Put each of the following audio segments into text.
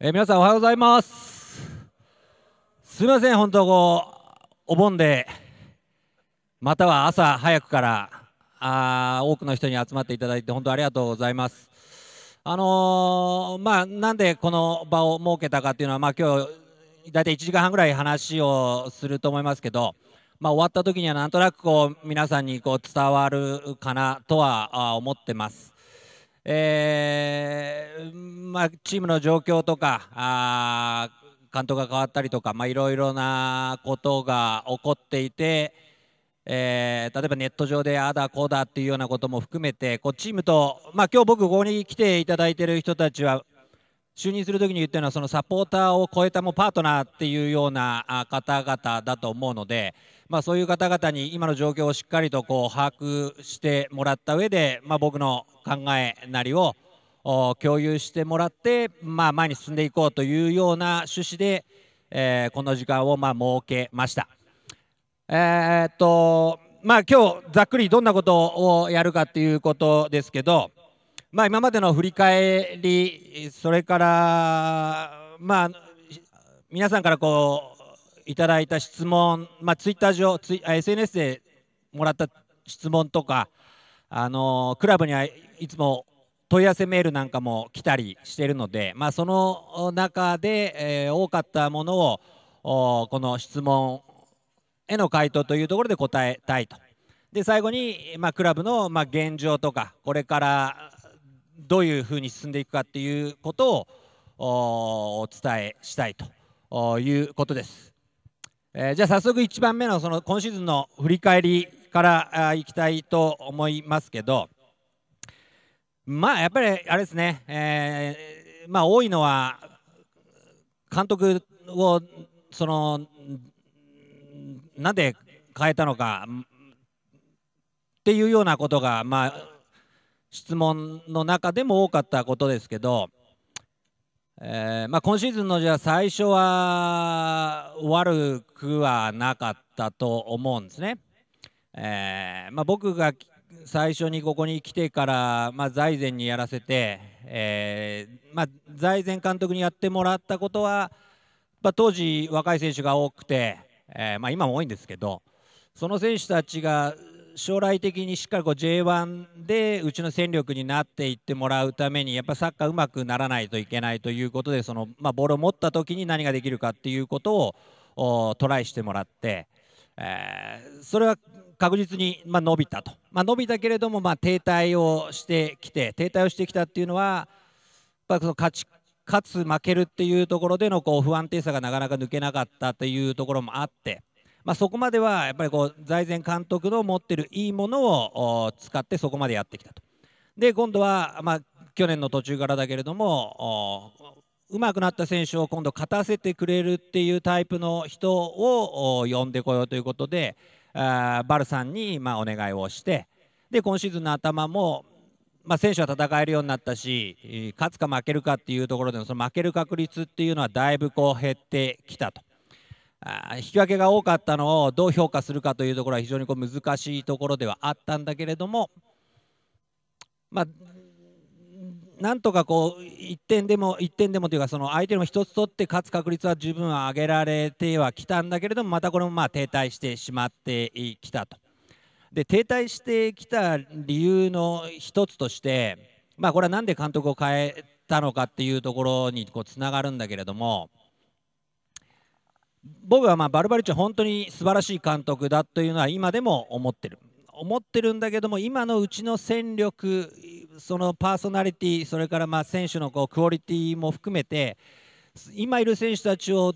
えー、皆さんおはようございますすみません本当こうお盆でまたは朝早くからあ多くの人に集まっていただいて本当ありがとうございますあのー、まあなんでこの場を設けたかっていうのはまあ今日大体1時間半ぐらい話をすると思いますけどまあ、終わった時にはなんとなくこう皆さんにこう伝わるかなとは思ってます。えー、まあ、チームの状況とかあ監督が変わったりとか、まあ、いろいろなことが起こっていて、えー、例えばネット上でああだこうだっていうようなことも含めてこうチームと、まあ、今日僕ここに来ていただいている人たちは就任するときに言ったのはそのサポーターを超えたもパートナーっていうような方々だと思うので。まあ、そういう方々に今の状況をしっかりとこう把握してもらった上で、まあ、僕の考えなりを共有してもらって、まあ、前に進んでいこうというような趣旨で、えー、この時間をま設けました。えー、っとまあ、今日ざっくりどんなことをやるかということですけど、まあ、今までの振り返りそれから、まあ、皆さんからこういただいた質問、まあ、ツイッター上ツイ、SNS でもらった質問とか、あのクラブにはいつも問い合わせメールなんかも来たりしているので、まあ、その中で、えー、多かったものをこの質問への回答というところで答えたいと。で最後に、まあ、クラブの、まあ、現状とかこれからどういうふうに進んでいくかっていうことをお伝えしたいということです。えー、じゃあ早速1番目のその今シーズンの振り返りからいきたいと思いますけどまあやっぱりあれですね、えー、まあ多いのは監督をそのなんで変えたのかっていうようなことがまあ質問の中でも多かったことですけどえーまあ、今シーズンのじゃあ最初は悪くはなかったと思うんですね。えーまあ、僕が最初にここに来てから、まあ、財前にやらせて、えーまあ、財前監督にやってもらったことは、まあ、当時若い選手が多くて、えーまあ、今も多いんですけどその選手たちが将来的にしっかりこう J1 でうちの戦力になっていってもらうためにやっぱサッカーうまくならないといけないということでその、まあ、ボールを持った時に何ができるかっていうことをトライしてもらって、えー、それは確実に、まあ、伸びたと、まあ、伸びたけれども、まあ、停滞をしてきて停滞をしてきたっていうのはやっぱその勝ち勝つ負けるっていうところでのこう不安定さがなかなか抜けなかったというところもあって。まあ、そこまではやっぱりこう財前監督の持ってるいいものを使ってそこまでやってきたと。で今度は、まあ、去年の途中からだけれどもうまくなった選手を今度勝たせてくれるっていうタイプの人を呼んでこようということであバルさんに、まあ、お願いをしてで今シーズンの頭も、まあ、選手は戦えるようになったし勝つか負けるかっていうところでのその負ける確率っていうのはだいぶこう減ってきたと。引き分けが多かったのをどう評価するかというところは非常にこう難しいところではあったんだけれども、まあ、なんとかこう1点でも1点でもというかその相手の1つ取って勝つ確率は十分上げられてはきたんだけれどもまたこれもまあ停滞してしまってきたと。で停滞してきた理由の1つとして、まあ、これは何で監督を変えたのかっていうところにこうつながるんだけれども。僕はまあバルバリッチは本当に素晴らしい監督だというのは今でも思ってる思ってるんだけども今のうちの戦力そのパーソナリティそれからまあ選手のこうクオリティも含めて今いる選手たちを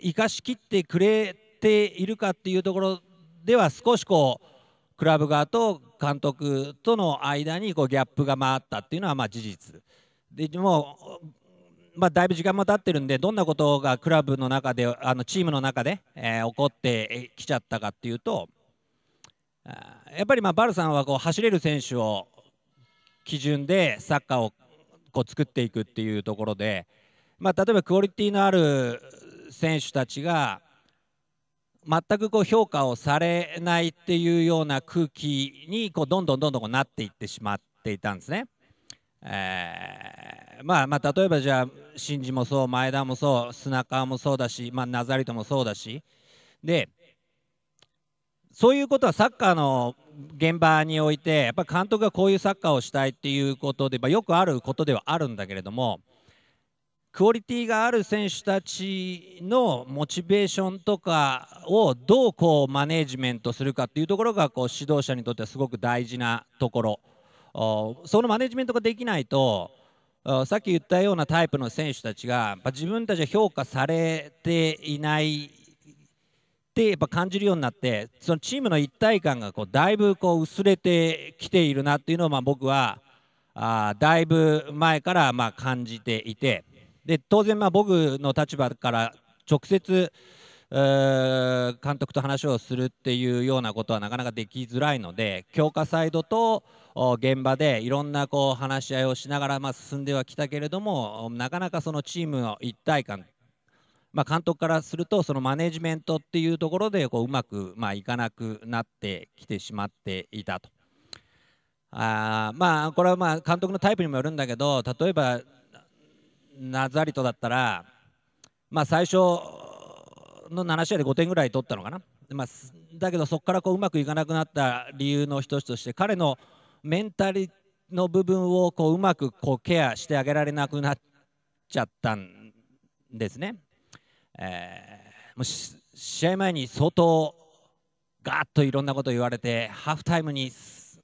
生かしきってくれているかっていうところでは少しこうクラブ側と監督との間にこうギャップが回ったっていうのはまあ事実でもまあ、だいぶ時間も経ってるんでどんなことがクラブの中であのチームの中で、えー、起こってきちゃったかっていうとやっぱりまあバルさんはこう走れる選手を基準でサッカーをこう作っていくっていうところで、まあ、例えばクオリティのある選手たちが全くこう評価をされないっていうような空気にこうどんどんどんどんこうなっていってしまっていたんですね。えーまあまあ、例えばじゃあ新次もそう前田もそう砂川もそうだし、まあ、ナザリトもそうだしでそういうことはサッカーの現場においてやっぱ監督がこういうサッカーをしたいっていうことで、まあ、よくあることではあるんだけれどもクオリティがある選手たちのモチベーションとかをどうこうマネージメントするかっていうところがこう指導者にとってはすごく大事なところそのマネジメントができないとさっき言ったようなタイプの選手たちが自分たちは評価されていないってやっぱ感じるようになってそのチームの一体感がこうだいぶこう薄れてきているなっていうのをまあ僕はあだいぶ前からまあ感じていてで当然まあ僕の立場から直接監督と話をするっていうようなことはなかなかできづらいので強化サイドと現場でいろんなこう話し合いをしながら、まあ、進んではきたけれどもなかなかそのチームの一体感まあ、監督からするとそのマネジメントっていうところでこううまく、まあ、いかなくなってきてしまっていたと。あまあこれはまあ監督のタイプにもよるんだけど例えばナザリトだったら、まあ、最初の7試合で5点ぐらい取ったのかな、まあ、だけどそこからこううまくいかなくなった理由の一つとして彼のメンタルの部分をこううまくこうケアしてあげられなくなっちゃったんですね。えー、もう試合前に相当ガーッといろんなこと言われてハーフタイムに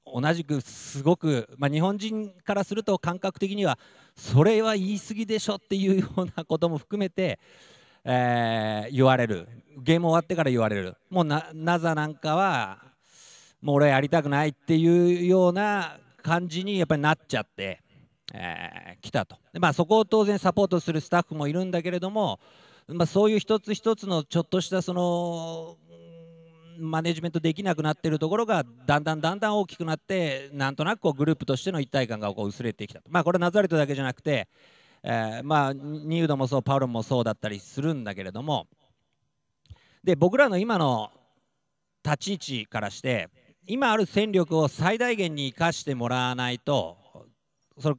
同じくすごく、まあ、日本人からすると感覚的にはそれは言い過ぎでしょっていうようなことも含めてえー、言われるゲーム終わってから言われるもうな NASA なんかはもう俺やりたくないっていうような感じにやっぱりなっちゃって、えー、来たとで、まあ、そこを当然サポートするスタッフもいるんだけれども、まあ、そういう一つ一つのちょっとしたそのマネジメントできなくなってるところがだんだんだんだん大きくなってなんとなくこうグループとしての一体感がこう薄れてきたとまあこれナザレットだけじゃなくてえー、まあニードもそうパウロもそうだったりするんだけれどもで僕らの今の立ち位置からして今ある戦力を最大限に生かしてもらわないとそれ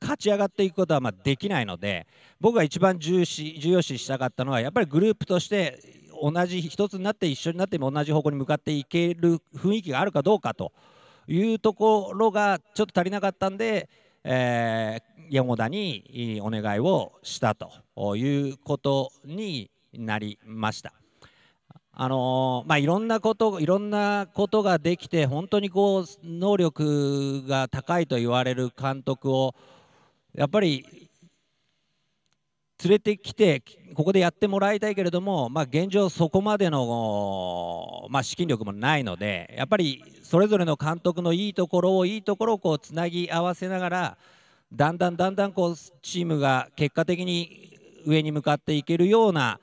勝ち上がっていくことはまできないので僕が一番重視重要視したかったのはやっぱりグループとして同じ1つになって一緒になっても同じ方向に向かっていける雰囲気があるかどうかというところがちょっと足りなかったんでえー、山田にお願いをしたということになりました。あのー、まあ、いろんなこといろんなことができて本当にこう能力が高いと言われる監督をやっぱり連れてきて、ここでやってもらいたいけれども、まあ、現状、そこまでの、まあ、資金力もないので、やっぱりそれぞれの監督のいいところを、いいところをこうつなぎ合わせながら、だんだんだんだんこうチームが結果的に上に向かっていけるような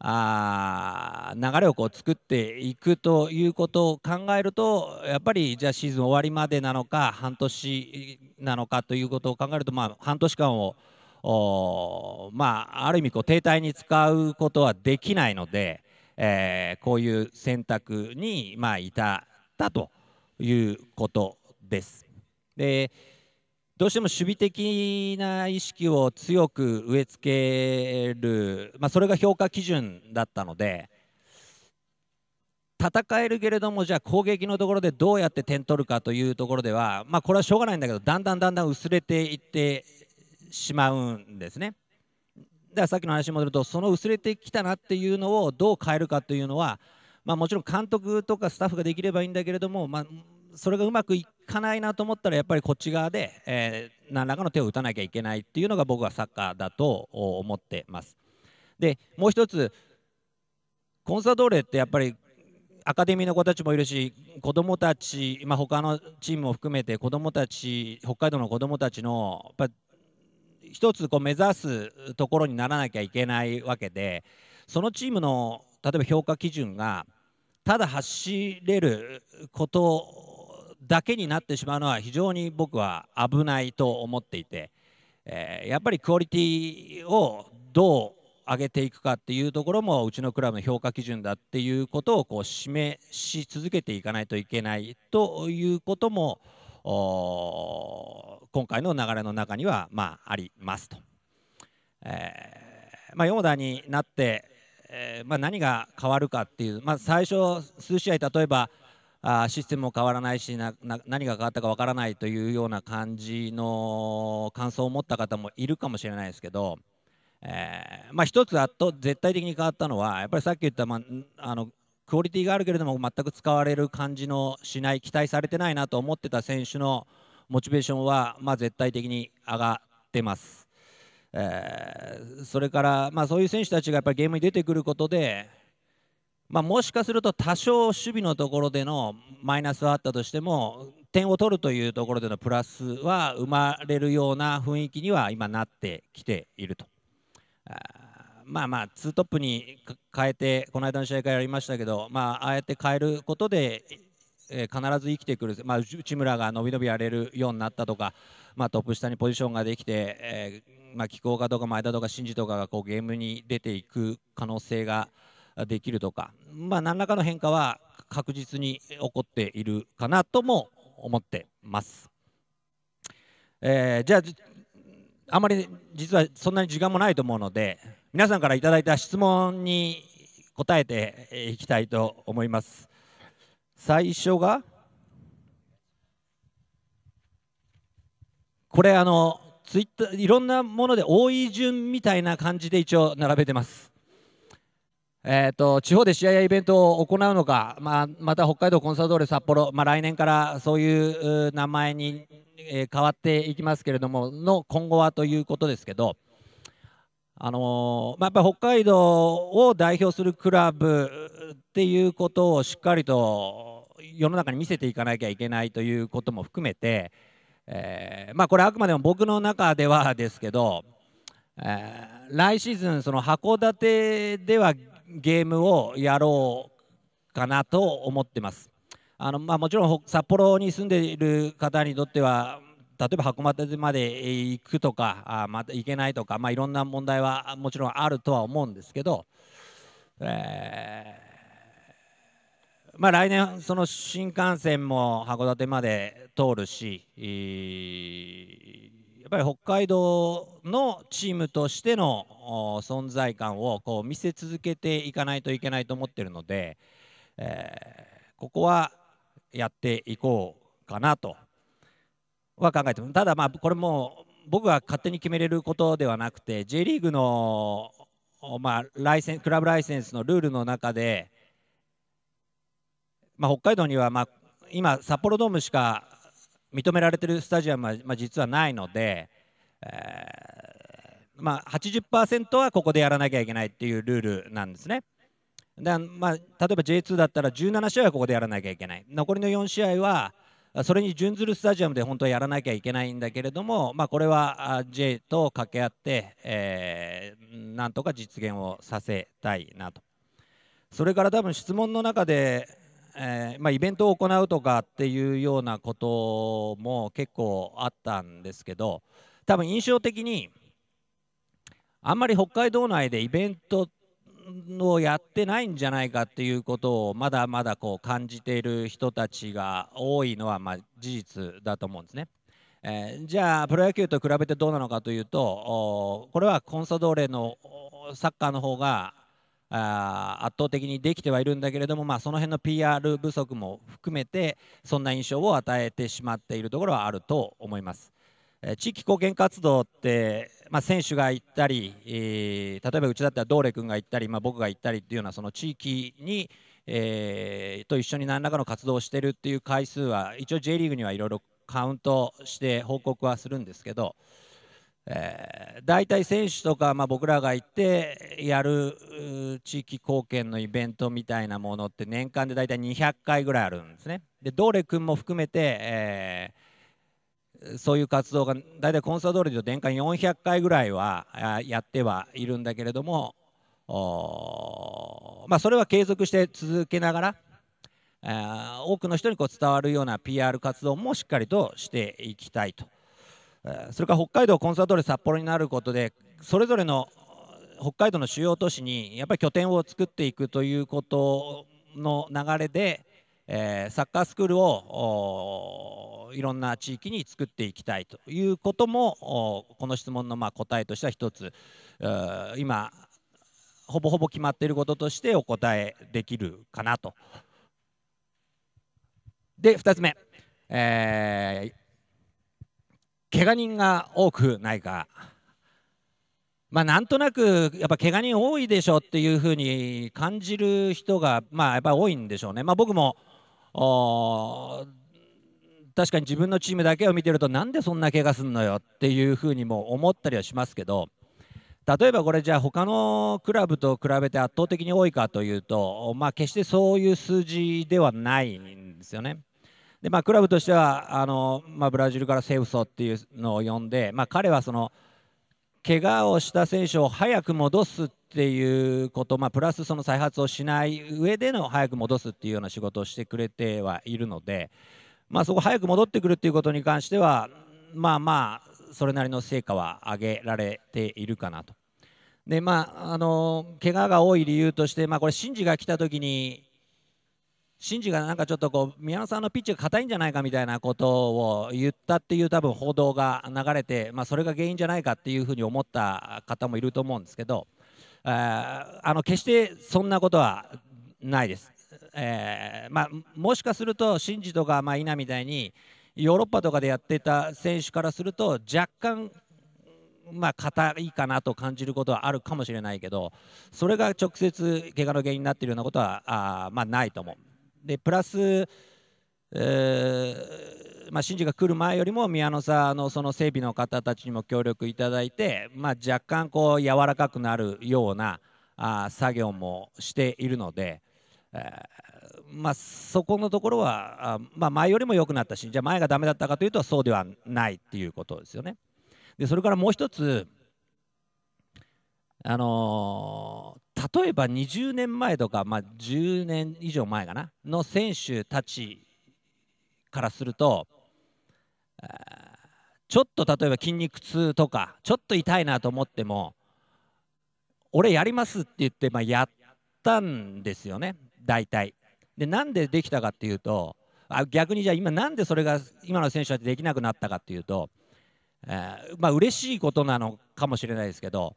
あ流れをこう作っていくということを考えるとやっぱりじゃあシーズン終わりまでなのか半年なのかということを考えると、まあ、半年間をまあ、ある意味こう停滞に使うことはできないので、えー、こういう選択に、まあ、至ったということです。でどうしても守備的な意識を強く植え付ける、まあ、それが評価基準だったので戦えるけれどもじゃあ攻撃のところでどうやって点取るかというところでは、まあ、これはしょうがないんだけどだんだんだんだん薄れていってしまうんですね。ではさっきの話に戻るとその薄れてきたなっていうのをどう変えるかというのは、まあ、もちろん監督とかスタッフができればいいんだけれども、まあ、それがうまくいかないなと思ったらやっぱりこっち側で、えー、何らかの手を打たなきゃいけないっていうのが僕はサッカーだと思ってます。でもう一つコンサドーレってやっぱりアカデミーの子たちもいるし子どもたち、まあ、他のチームも含めて子どもたち北海道の子どもたちのやっぱ一つこう目指すところにならなきゃいけないわけでそのチームの例えば評価基準がただ走れることだけになってしまうのは非常に僕は危ないと思っていて、えー、やっぱりクオリティをどう上げていくかっていうところもうちのクラブの評価基準だっていうことをこう示し続けていかないといけないということも今回の流れの中には、まあ、ありますと。えーまあ、4代になって、えーまあ、何が変わるかっていう、まあ、最初数試合例えばあシステムも変わらないしなな何が変わったかわからないというような感じの感想を持った方もいるかもしれないですけど、えーまあ、一つあと絶対的に変わったのはやっぱりさっき言った、まあ、あのクオリティがあるけれども全く使われる感じのしない期待されてないなと思ってた選手のモチベーションは、まあ、絶対的に上がってます。えー、それから、まあ、そういう選手たちがやっぱりゲームに出てくることで、まあ、もしかすると多少守備のところでのマイナスはあったとしても点を取るというところでのプラスは生まれるような雰囲気には今なってきていると。あまあまあツートップに変えてこの間の試合からやりましたけど、まあああやって変えることでえー、必ず生きてくる、まあ、内村が伸び伸びやれるようになったとか、まあ、トップ下にポジションができて、えーまあ、気候化とか前田とか新司とかがこうゲームに出ていく可能性ができるとか、まあ、何らかの変化は確実に起こっているかなとも思ってます。えー、じゃああまり実はそんなに時間もないと思うので皆さんからいただいた質問に答えていきたいと思います。最初がこれあのツイッターいろんなもので多い順みたいな感じで一応並べてます。えーと、地方で試合やイベントを行うのか、まあ、また北海道コンサドーレ札幌、まあ、来年からそういう名前に、え変わっていきますけれどもの今後はということですけど、あのー、まあ、やっぱ北海道を代表するクラブっていうことをしっかりと世の中に見せていかなきゃいけないということも含めて、えー、まあこれあくまでも僕の中ではですけど、えー、来シーズンその函館ではゲームをやろうかなと思ってます。あのまあ、もちろん札幌に住んでいる方にとっては例えば函館まで行くとかあまた行けないとか、まあ、いろんな問題はもちろんあるとは思うんですけど、えーまあ、来年、その新幹線も函館まで通るし、やっぱり北海道のチームとしての存在感をこう見せ続けていかないといけないと思ってるので、えー、ここはやっていこうかなとは考えてます。ただ、まあ、これも僕が勝手に決めれることではなくて J リーグの、まあ、ライセンクラブライセンスのルールの中で、まあ、北海道には、まあ、今、札幌ドームしか認められているスタジアムは、まあ、実はないので、えーまあ80、はここでやらなきゃいけないっていうルールなんですね。でまあ、例えば J2 だったら17試合はここでやらなきゃいけない残りの4試合はそれに準ずるスタジアムで本当はやらなきゃいけないんだけれども、まあ、これは J と掛け合って、えー、なんとか実現をさせたいなとそれから多分質問の中でえー、まあ、イベントを行うとかっていうようなことも結構あったんですけど多分印象的にあんまり北海道内でイベントをやってないんじゃないかっていうことをまだまだこう感じている人たちが多いのはま事実だと思うんですね。えー、じゃあプロ野球と比べてどうなのかというとこれはコンサドーレのサッカーの方が圧倒的にできてはいるんだけれども、まあ、その辺の PR 不足も含めてそんな印象を与えてしまっているところはあると思います。地域貢献活動って、まあ、選手が行ったり、えー、例えばうちだったらドーレ君が行ったり、まあ、僕が行ったりっていうようなその地域に、えー、と一緒に何らかの活動をしてるっていう回数は一応 J リーグにはいろいろカウントして報告はするんですけど、えー、大体選手とか、まあ、僕らが行ってやる地域貢献のイベントみたいなものって年間で大体200回ぐらいあるんですね。でどれ君も含めて、えー、そういう活動が大体コンサドーレで年間400回ぐらいはやってはいるんだけれどもまあ、それは継続して続けながら多くの人にこう伝わるような PR 活動もしっかりとしていきたいと。それから北海道コンサートで札幌になることでそれぞれの北海道の主要都市にやっぱり拠点を作っていくということの流れで、えー、サッカースクールをいろんな地域に作っていきたいということもこの質問のまあ答えとしては一つ今ほぼほぼ決まっていることとしてお答えできるかなと。で2つ目、えー、怪我人が多くないか、まあ、なんとなくやっぱ怪我人多いでしょっていうふうに感じる人が、まあ、やっぱり多いんでしょうね。まあ、僕も確かに自分のチームだけを見てるとなんでそんな怪我すんのよっていうふうにも思ったりはしますけど例えばこれじゃあ他のクラブと比べて圧倒的に多いかというと、まあ、決してそういう数字ではないんですよね。で、まあ、クラブとしてはあの、まあ、ブラジルからセウソっていうのを呼んで、まあ、彼はその怪我をした選手を早く戻すっていうこと、まあ、プラスその再発をしない上での早く戻すっていうような仕事をしてくれてはいるので、まあ、そこ早く戻ってくるっていうことに関してはまあまあそれなりの成果は上げられているかなと。でまああの怪我が多い理由として、まあ、これ、シンジが来た時にシンジがなんかちょっとこう宮野さんのピッチが硬いんじゃないかみたいなことを言ったっていう多分報道が流れて、まあ、それが原因じゃないかっていうふうに思った方もいると思うんですけどああの決してそんなことはないです。えーまあ、もしかするとシンジとか、まあ、稲みたいにヨーロッパとかでやってた選手からすると若干まあ、硬いかなと感じることはあるかもしれないけどそれが直接怪我の原因になっているようなことはあ、まあ、ないと思う。でプラス、まあ、新次が来る前よりも宮のさのその整備の方たちにも協力いただいて、まあ、若干こう柔らかくなるようなあ作業もしているので、えー、まあ、そこのところはあ、まあ、前よりも良くなったしじゃあ前がダメだったかというとそうではないっていうことですよね。でそれからもう一つ、あのー例えば20年前とか、まあ、10年以上前かなの選手たちからするとちょっと例えば筋肉痛とかちょっと痛いなと思っても俺やりますって言って、まあ、やったんですよね大体。でなんでできたかっていうとあ逆にじゃあ今なんでそれが今の選手はできなくなったかっていうと、えー、まあ嬉しいことなのかもしれないですけど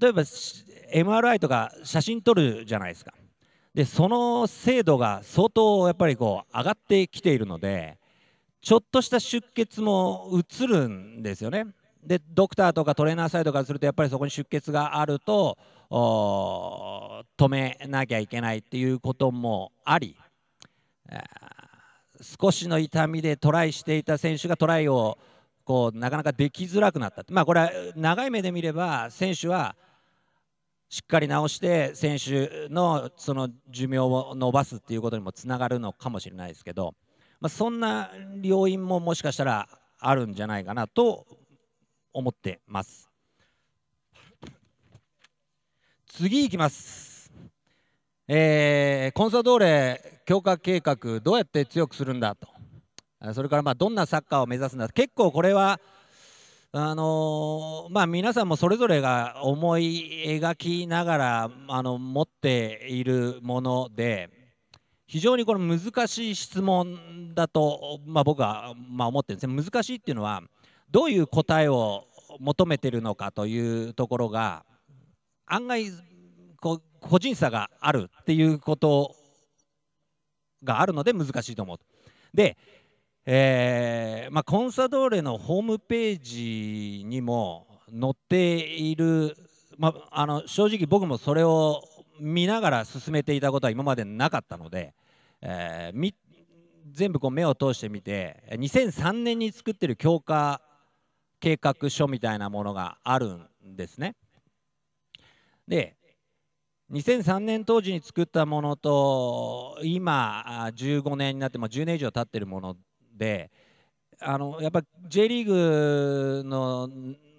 例えば MRI とか写真撮るじゃないですかでその精度が相当やっぱりこう上がってきているのでちょっとした出血も映るんですよねでドクターとかトレーナーサイドからするとやっぱりそこに出血があると止めなきゃいけないっていうこともあり少しの痛みでトライしていた選手がトライをこうなかなかできづらくなったまあこれは長い目で見れば選手はしっかり直して選手のその寿命を伸ばすっていうことにもつながるのかもしれないですけど、まあ、そんな要因ももしかしたらあるんじゃないかなと思ってます。次いきます、えー、コンサドーレ強化計画どうやって強くするんだとそれからまあどんなサッカーを目指すんだ結構これはあのー、まあ、皆さんもそれぞれが思い描きながらあの持っているもので非常にこの難しい質問だと、まあ、僕は、まあ、思ってるんですね難しいっていうのはどういう答えを求めてるのかというところが案外こ個人差があるっていうことがあるので難しいと思う。でえーまあ、コンサドーレのホームページにも載っている、まあ、あの正直僕もそれを見ながら進めていたことは今までなかったので、えー、全部こう目を通してみて2003年に作っている強化計画書みたいなものがあるんですね。で2003年当時に作ったものと今15年になっても10年以上経ってるものであのやっぱ J リーグの、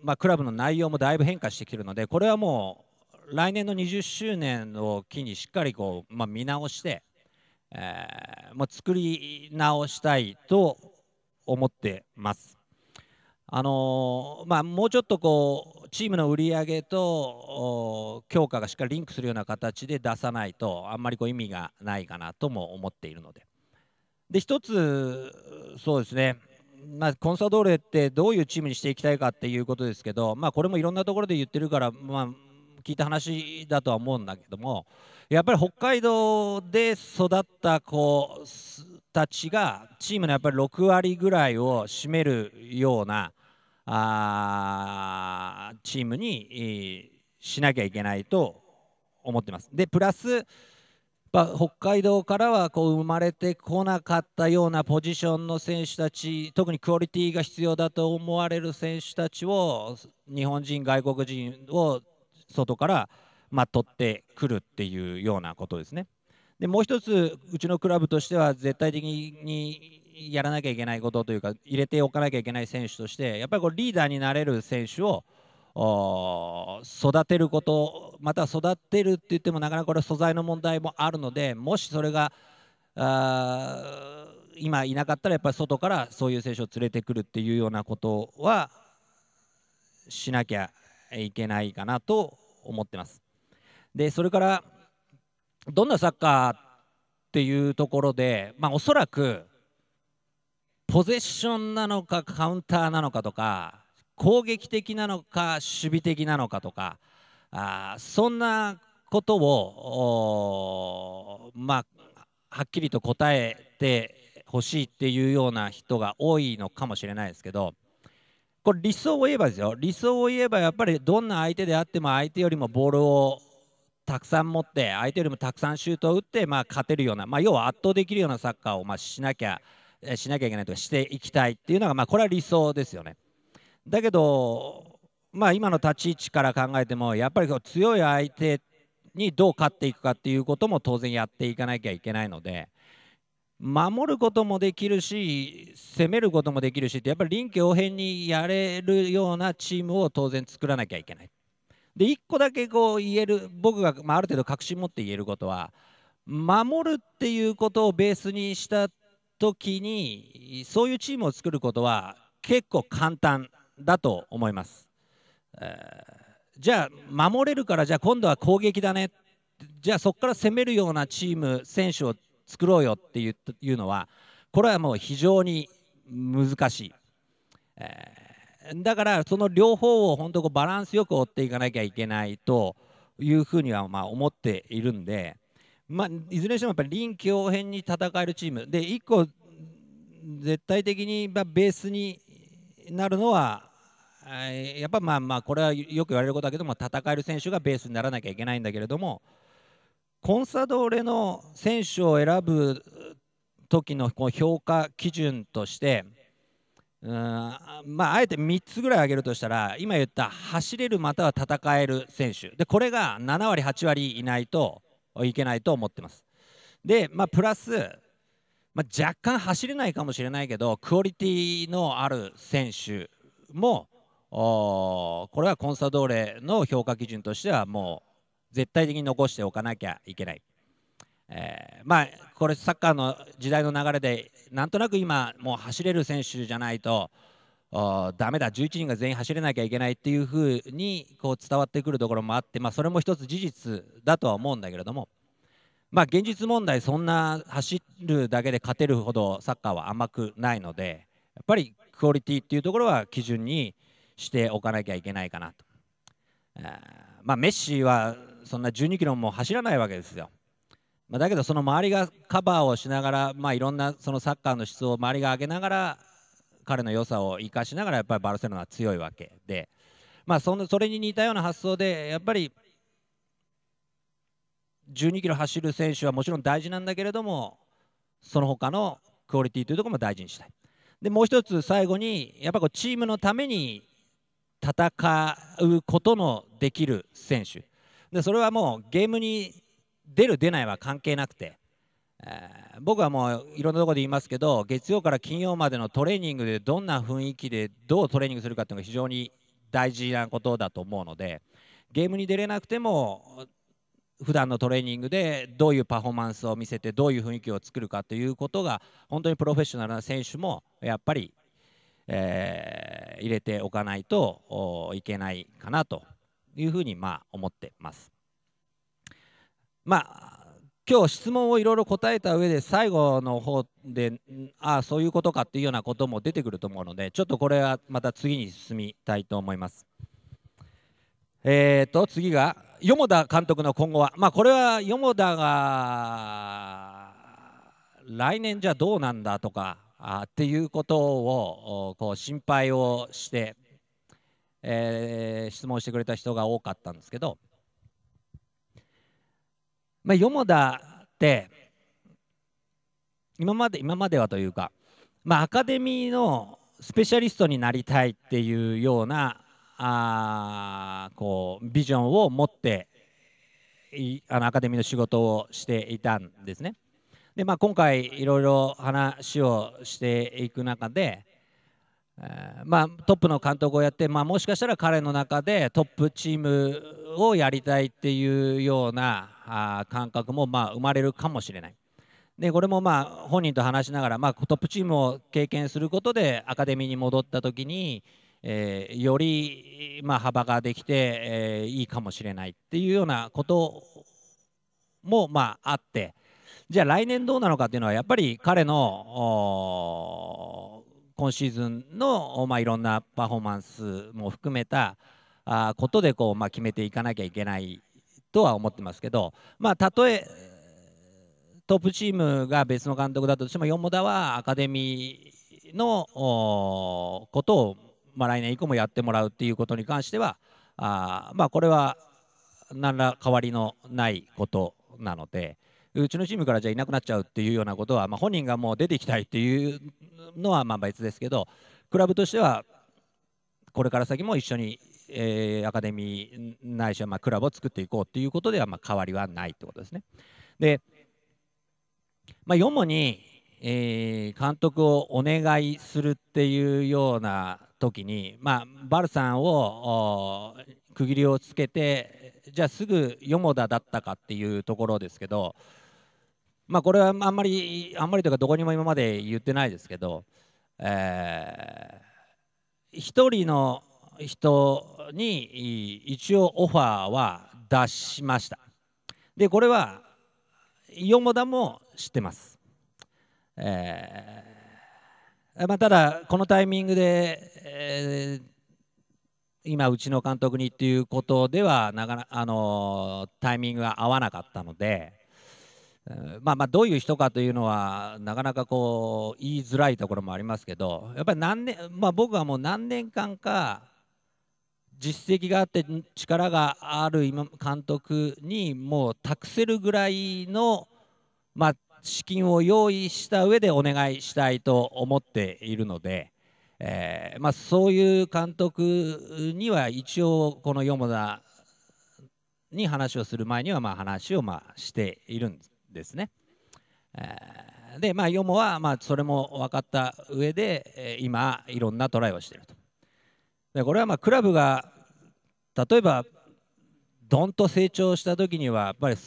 まあ、クラブの内容もだいぶ変化してきてるのでこれはもう来年の20周年を機にしっかりこう、まあ、見直して、えー、もう作り直したいと思ってます。あのー、まあ、もうちょっとこうチームの売り上げと強化がしっかりリンクするような形で出さないとあんまりこう意味がないかなとも思っているので。で一つそうですねまあ、コンサドーレってどういうチームにしていきたいかっていうことですけど、まあ、これもいろんなところで言ってるから、まあ、聞いた話だとは思うんだけどもやっぱり北海道で育った子たちがチームのやっぱり6割ぐらいを占めるようなあーチームにしなきゃいけないと思ってます。でプラスまあ、北海道からはこう生まれてこなかったようなポジションの選手たち特にクオリティが必要だと思われる選手たちを日本人、外国人を外から、まあ、取ってくるっていうようなことですね。でもう一つ、うちのクラブとしては絶対的にやらなきゃいけないことというか入れておかなきゃいけない選手としてやっぱりこうリーダーになれる選手を育てることまた育てるって言ってもなかなかこれ素材の問題もあるのでもしそれが今いなかったらやっぱり外からそういう選手を連れてくるっていうようなことはしなきゃいけないかなと思ってます。でそれからどんなサッカーっていうところで、まあ、おそらくポゼッションなのかカウンターなのかとか攻撃的なのか守備的なのかとかあそんなことをまあ、はっきりと答えてほしいっていうような人が多いのかもしれないですけどこれ理想を言えばですよ理想を言えばやっぱりどんな相手であっても相手よりもボールをたくさん持って相手よりもたくさんシュートを打って、まあ、勝てるような、まあ、要は圧倒できるようなサッカーをまあしなきゃしなきゃいけないとかしていきたいっていうのが、まあ、これは理想ですよね。だけど、まあ、今の立ち位置から考えてもやっぱり強い相手にどう勝っていくかっていうことも当然やっていかなきゃいけないので守ることもできるし攻めることもできるしってやっぱり臨機応変にやれるようなチームを当然作らなきゃいけない。で1個だけこう言える僕が、まあ、ある程度確信持って言えることは守るっていうことをベースにした時にそういうチームを作ることは結構簡単だと思います。えじゃあ守れるからじゃあ今度は攻撃だねじゃあそこから攻めるようなチーム選手を作ろうよっていうのはこれはもう非常に難しい、えだからその両方を本当こうバランスよく追っていかなきゃいけないというふうにはま思っているんで、まあ、いずれにしてもやっぱり臨機応変に戦えるチームで1個絶対的にベースになるのはやっぱまあまあこれはよく言われることだけども戦える選手がベースにならなきゃいけないんだけれどもコンサドーレの選手を選ぶ時のこの評価基準としてうんまああえて3つぐらい挙げるとしたら今言った走れるまたは戦える選手でこれが7割8割いないといけないと思ってます。で、まあ、プラスまあ、若干走れないかもしれないけどクオリティのある選手もこれはコンサドーレの評価基準としてはもう絶対的に残しておかなきゃいけない、えー、まあこれサッカーの時代の流れでなんとなく今もう走れる選手じゃないとだめだ11人が全員走れなきゃいけないっていうふうにこう伝わってくるところもあって、まあ、それも一つ事実だとは思うんだけれども。まあ、現実問題、そんな走るだけで勝てるほどサッカーは甘くないので、やっぱりクオリティっていうところは基準にしておかなきゃいけないかなと。まあ、メッシはそんな12キロも走らないわけですよ。まあ、だけど、その周りがカバーをしながら、まあ、いろんなそのサッカーの質を周りが上げながら、彼の良さを生かしながら、やっぱりバルセロナは強いわけで、まあ、そのそれに似たような発想で、やっぱり12キロ走る選手はもちろん大事なんだけれどもその他のクオリティというところも大事にしたいでもう一つ最後にやっぱこうチームのために戦うことのできる選手でそれはもうゲームに出る出ないは関係なくて、えー、僕はもういろんなところで言いますけど月曜から金曜までのトレーニングでどんな雰囲気でどうトレーニングするかっていうのが非常に大事なことだと思うのでゲームに出れなくても普段のトレーニングでどういうパフォーマンスを見せてどういう雰囲気を作るかということが本当にプロフェッショナルな選手もやっぱり、えー、入れておかないといけないかなというふうにまあ思ってます。まあ今日質問をいろいろ答えた上で最後の方でああそういうことかっていうようなことも出てくると思うのでちょっとこれはまた次に進みたいと思います。えーと、次がもだ監督の今後は、まあ、これはもだが来年じゃどうなんだとかあっていうことをこう心配をして、えー、質問してくれた人が多かったんですけど、まあ、もだって今まで今まではというか、まあ、アカデミーのスペシャリストになりたいっていうようなあこうビジョンを持ってあのアカデミーの仕事をしていたんですね。でまあ、今回いろいろ話をしていく中で、えー、まあ、トップの監督をやって、まあ、もしかしたら彼の中でトップチームをやりたいっていうようなあ感覚もま生まれるかもしれない。でこれもまあ本人と話しながら、まあ、トップチームを経験することでアカデミーに戻った時に、えー、より、まあ、幅ができて、えー、いいかもしれないっていうようなことも、まあ、あってじゃあ来年どうなのかっていうのはやっぱり彼の今シーズンの、まあ、いろんなパフォーマンスも含めたあことでこう、まあ、決めていかなきゃいけないとは思ってますけど、まあ、たとえトップチームが別の監督だとしても、ヨモダはアカデミーのことをまあ、来年以降もやってもらうっていうことに関してはあ、まあ、これは何ら変わりのないことなのでうちのチームからじゃいなくなっちゃうっていうようなことは、まあ、本人がもう出ていきたいっていうのはまあ別ですけどクラブとしてはこれから先も一緒に、えー、アカデミーないしはまあクラブを作っていこうっていうことではまあ変わりはないってことですね。で、まあ、主もに、えー、監督をお願いするっていうような時に、まあ、バルさんを区切りをつけてじゃあすぐよもだだったかっていうところですけど、まあ、これはあんまりあんまりというかどこにも今まで言ってないですけど、えー、1人の人に一応オファーは出しました。でこれはよもだも知ってます。えーまあ、ただこのタイミングでえ今うちの監督にということではなかなあのタイミングが合わなかったので。まあまあどういう人かというのはなかなかこう言いづらいところもありますけどやっぱり何年、まあ、僕はもう何年間か実績があって力がある今監督にもう託せるぐらいの、まあ、資金を用意した上でお願いしたいと思っているので、えー、まあ、そういう監督には一応この四方田に話をする前にはま話をましているんですね。えー、で、まあ、ヨモはまそれも分かった上で今いろんなトライをしていると。でこれはまクラブが例えばどんと成長した時にはやっぱり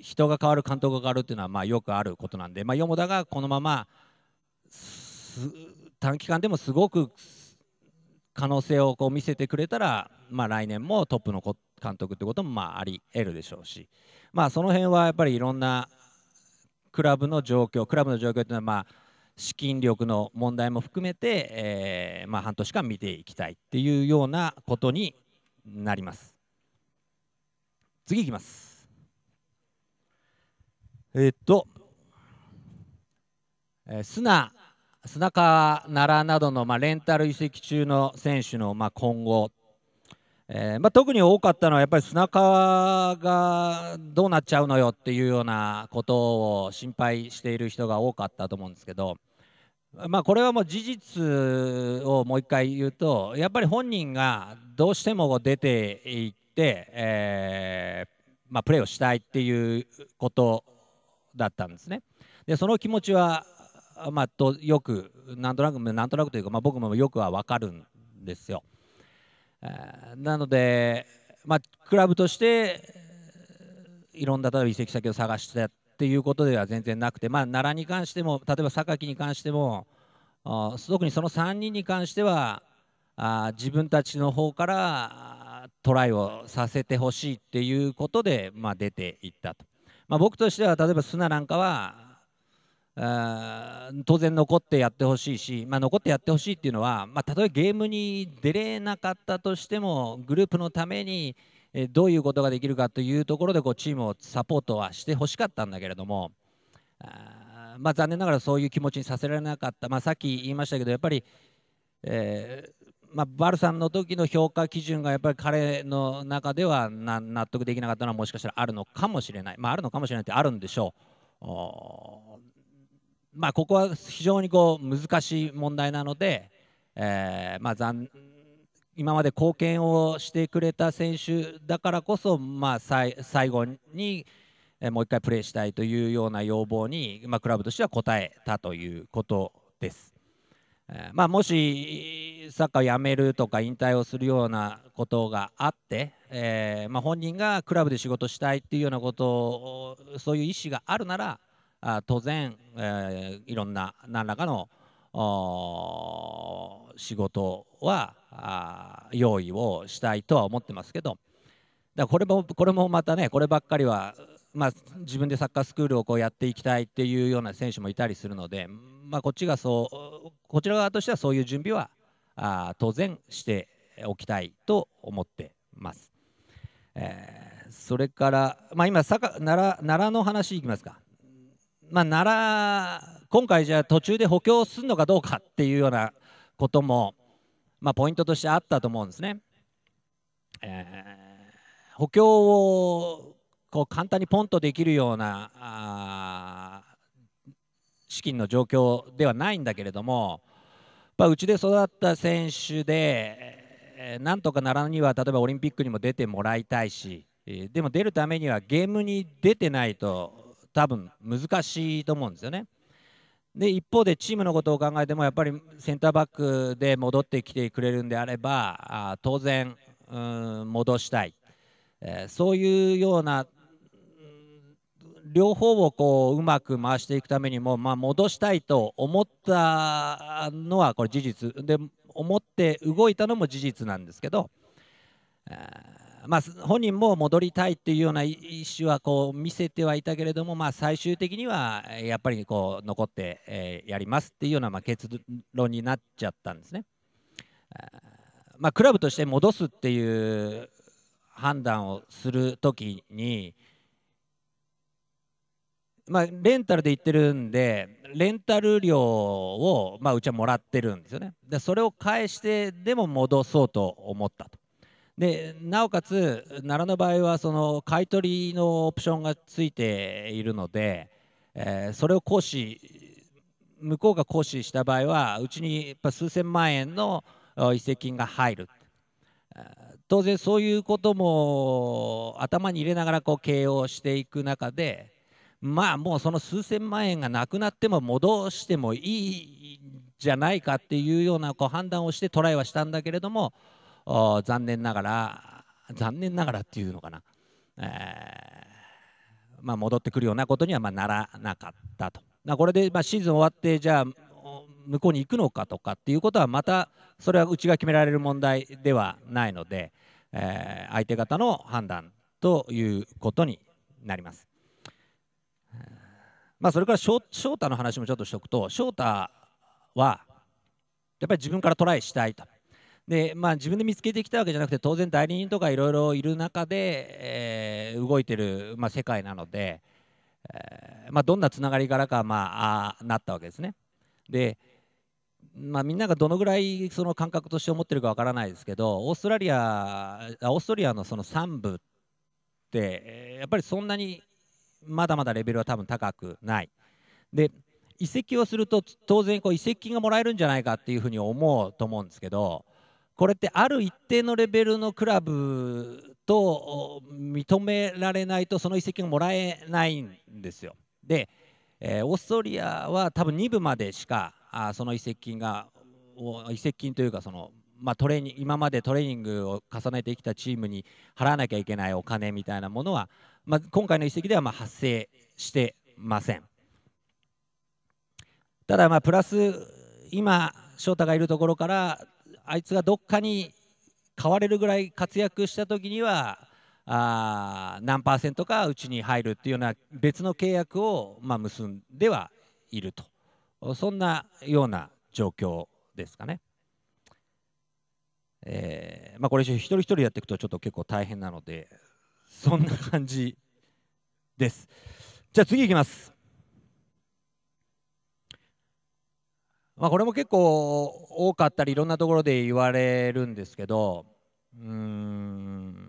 人が変わる監督が変わるっていうのはまあよくあることなんで、まあ、ヨモダがこのまま短期間でもすごく可能性をこう見せてくれたら、まあ、来年もトップの監督ってこともまああり得るでしょうし、まあ、その辺はやっぱりいろんなクラブの状況クラブの状況というのは、まあ、資金力の問題も含めて、えー、まあ、半年間見ていきたいっていうようなことになります。次いきます。えー、っと、えー、砂砂川、奈良などの、まあ、レンタル移籍中の選手の、まあ、今後、えーまあ、特に多かったのはやっぱり砂川がどうなっちゃうのよっていうようなことを心配している人が多かったと思うんですけど、まあ、これはもう事実をもう一回言うとやっぱり本人がどうしても出ていって、えーまあ、プレーをしたいっていうことだったんですね。でその気持ちはまあ、とよくなんとなくなんとなくというか、まあ、僕もよくは分かるんですよ。なので、まあ、クラブとしていろんな例えば移籍先を探してっていうことでは全然なくて、まあ、奈良に関しても例えば榊に関しても特にその3人に関してはあ自分たちの方からトライをさせてほしいっていうことで、まあ、出ていったと、まあ、僕としては例えば砂なんかは当然残ってやってほしいし、まあ、残ってやってほしいっていうのは、まあ、たとえゲームに出れなかったとしてもグループのためにどういうことができるかというところでこうチームをサポートはしてほしかったんだけれどもあ、まあ、残念ながらそういう気持ちにさせられなかった、まあ、さっき言いましたけどやっぱり、えーまあ、バルさんの時の評価基準がやっぱり彼の中では納得できなかったのはもしかしたらあるのかもしれない、まあ、あるのかもしれないってあるんでしょう。まあ、ここは非常にこう難しい問題なので、えーまあ残、今まで貢献をしてくれた選手だからこそ、まあ、最後に、えもう一回プレーしたいというような要望に、まあ、クラブとしては応えたということです。えまあ、もしサッカーをやめるとか引退をするようなことがあって、えーまあ、本人がクラブで仕事したいっていうようなことをそういう意思があるなら、あ当然、えー、いろんな何らかの仕事は用意をしたいとは思ってますけどだこれもこれもまたねこればっかりは、まあ、自分でサッカースクールをこうやっていきたいっていうような選手もいたりするので、まあ、こっちがそうこちら側としてはそういう準備はあ当然しておきたいと思ってます。えー、それから、まあ今、今奈良奈良の話いきますか。まあ、なら今回じゃあ途中で補強するのかどうかっていうようなことも、まあ、ポイントとしてあったと思うんですね。えー、補強をこう簡単にポンとできるような資金の状況ではないんだけれどもうちで育った選手で、えー、なんとかならには例えばオリンピックにも出てもらいたいし、えー、でも出るためにはゲームに出てないと多分難しいと思うんですよね。で一方でチームのことを考えてもやっぱりセンターバックで戻ってきてくれるんであればあ当然戻したい、えー、そういうような両方をこううまく回していくためにも、まあ、戻したいと思ったのはこれ事実で思って動いたのも事実なんですけど、えーまあ、本人も戻りたいというような意思はこう見せてはいたけれども、まあ、最終的にはやっぱりこう残って、えー、やりますっていうようなまあ結論になっちゃったんですね。まあ、クラブとして戻すっていう判断をするときに、まあ、レンタルで行ってるんでレンタル料を、まあ、うちはもらってるんですよねでそれを返してでも戻そうと思ったとでなおかつ奈良の場合はその買い取りのオプションがついているので、えー、それを行使向こうが行使した場合はうちにやっぱ数千万円の移籍金が入る当然そういうことも頭に入れながらこう経営をしていく中でまあもうその数千万円がなくなっても戻してもいいじゃないかっていうようなこう判断をしてトライはしたんだけれども残念ながら残念ながらっていうのかな、えー、まあ、戻ってくるようなことにはまならなかったと。まあ、これでまシーズン終わってじゃあ向こうに行くのかとかっていうことはまたそれはうちが決められる問題ではないので、えー、相手方の判断ということになります。まあ、それから翔太の話もちょっとしておくと翔太はやっぱり自分からトライしたいとで、まあ、自分で見つけてきたわけじゃなくて当然代理人とかいろいろいる中で、えー、動いてる、まあ、世界なので、えー、まあ、どんなつながりからか、まあ、あなったわけですね。で、まあ、みんながどのぐらいその感覚として思ってるかわからないですけどオーストラリアオーストリアのその3部ってやっぱりそんなにまだまだレベルは多分高くない。で移籍をすると当然こう移籍金がもらえるんじゃないかっていうふうに思うと思うんですけどこれってある一定のレベルのクラブと認められないとその移籍がもらえないんですよ。で、えー、オーストリアは多分2部までしかあその移籍金が移籍金というかその、まあ、トレーニ今までトレーニングを重ねてきたチームに払わなきゃいけないお金みたいなものは、まあ、今回の移籍ではまあ発生してません。ただまあプラス今翔太がいるところからあいつがどっかに買われるぐらい活躍した時にはあ何パーセントかうちに入るっていうような別の契約を、まあ、結んではいるとそんなような状況ですかね。えーまあ、これ一人一人やっていくとちょっと結構大変なのでそんな感じです。じゃあ次いきます。まあ、これも結構多かったりいろんなところで言われるんですけどうん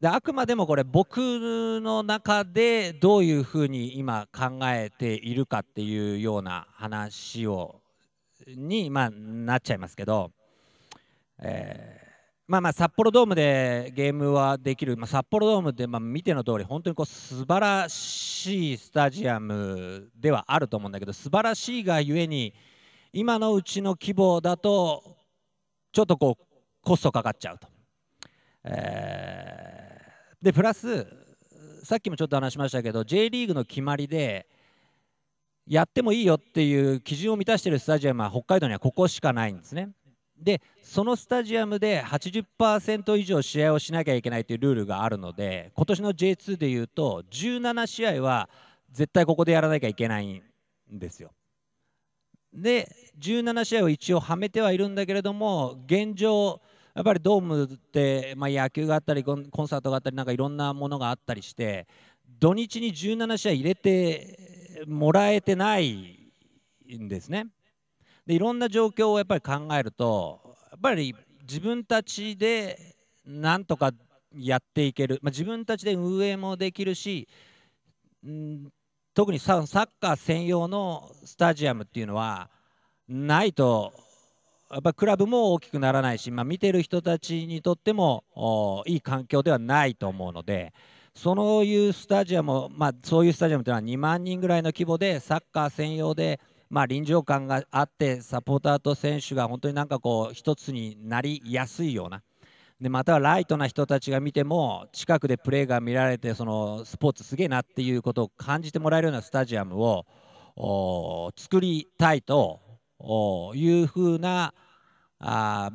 であくまでもこれ僕の中でどういうふうに今考えているかっていうような話をに、まあ、なっちゃいますけど、えーまあまあ札幌ドームでゲームはできる、まあ、札幌ドームでまあ見ての通り本当にこう素晴らしいスタジアムではあると思うんだけど素晴らしいがゆえに今のうちの規模だとちょっとこうコストかかっちゃうと。えー、でプラスさっきもちょっと話しましたけど J リーグの決まりでやってもいいよっていう基準を満たしているスタジアムは北海道にはここしかないんですね。でそのスタジアムで80%以上試合をしなきゃいけないというルールがあるので今年の J2 でいうと17試合は絶対ここでやらなきゃいけないんですよ。で17試合を一応はめてはいるんだけれども現状やっぱりドームって、まあ、野球があったりコンサートがあったりなんかいろんなものがあったりして土日に17試合入れてもらえてないんですね。でいろんな状況をやっぱり考えるとやっぱり自分たちでなんとかやっていける、まあ、自分たちで運営もできるし、うん、特にサッカー専用のスタジアムっていうのはないとやっぱクラブも大きくならないし、まあ、見てる人たちにとってもいい環境ではないと思うのでそうスタジアム、まそういうスタジアムというのは2万人ぐらいの規模でサッカー専用で。まあ、臨場感があってサポーターと選手が本当になんかこう一つになりやすいようなでまたはライトな人たちが見ても近くでプレーが見られてそのスポーツすげえなっていうことを感じてもらえるようなスタジアムを作りたいというふうなあ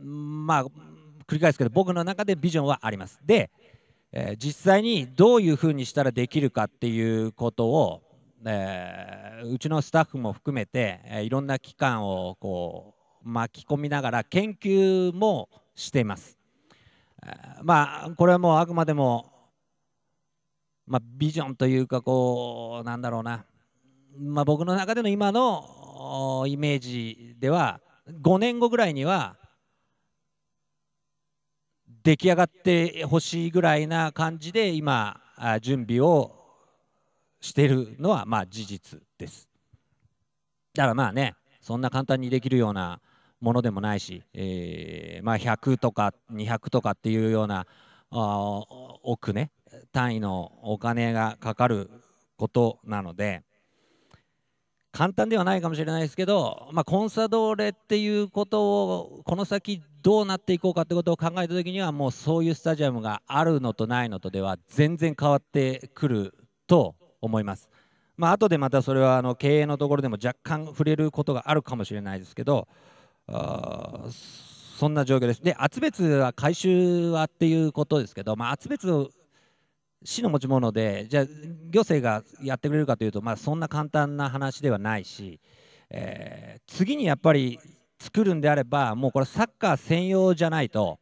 まあ繰り返すけど僕の中でビジョンはあります。で、え実際にどういうふうにしたらできるかっていうことをえー、うちのスタッフも含めて、えー、いろんな機関をこう巻き込みながら研究もしています。えー、まあこれはもうあくまでも、まあ、ビジョンというかこうなんだろうな、まあ、僕の中での今のイメージでは5年後ぐらいには出来上がってほしいぐらいな感じで今準備をしてるのはまあ事実です。だからまあねそんな簡単にできるようなものでもないし、えー、まあ、100とか200とかっていうようなあ億ね単位のお金がかかることなので簡単ではないかもしれないですけど、まあ、コンサドーレっていうことをこの先どうなっていこうかってことを考えた時にはもうそういうスタジアムがあるのとないのとでは全然変わってくると思います。まあ後でまたそれはあの経営のところでも若干触れることがあるかもしれないですけどそんな状況です。で厚別は回収はっていうことですけど、まあ、厚別市の持ち物でじゃあ行政がやってくれるかというと、まあ、そんな簡単な話ではないし、えー、次にやっぱり作るんであればもうこれサッカー専用じゃないと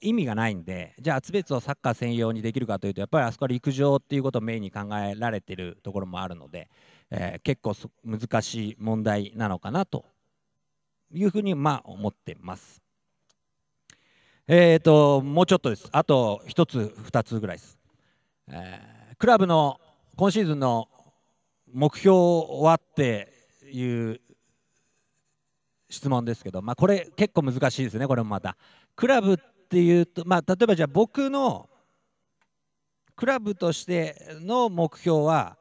意味がないんでじゃあ厚別をサッカー専用にできるかというとやっぱりあそこは陸上っていうことをメインに考えられているところもあるので、えー、結構難しい問題なのかなというふうにまあ思ってます。えーと、ともうちょっとです、あと1つ、2つぐらいです。えー、クラブの今シーズンの目標はっていう質問ですけど、まあ、これ結構難しいですね、これもまた。クラブっていうと、まあ、例えばじゃあ僕のクラブとしての目標は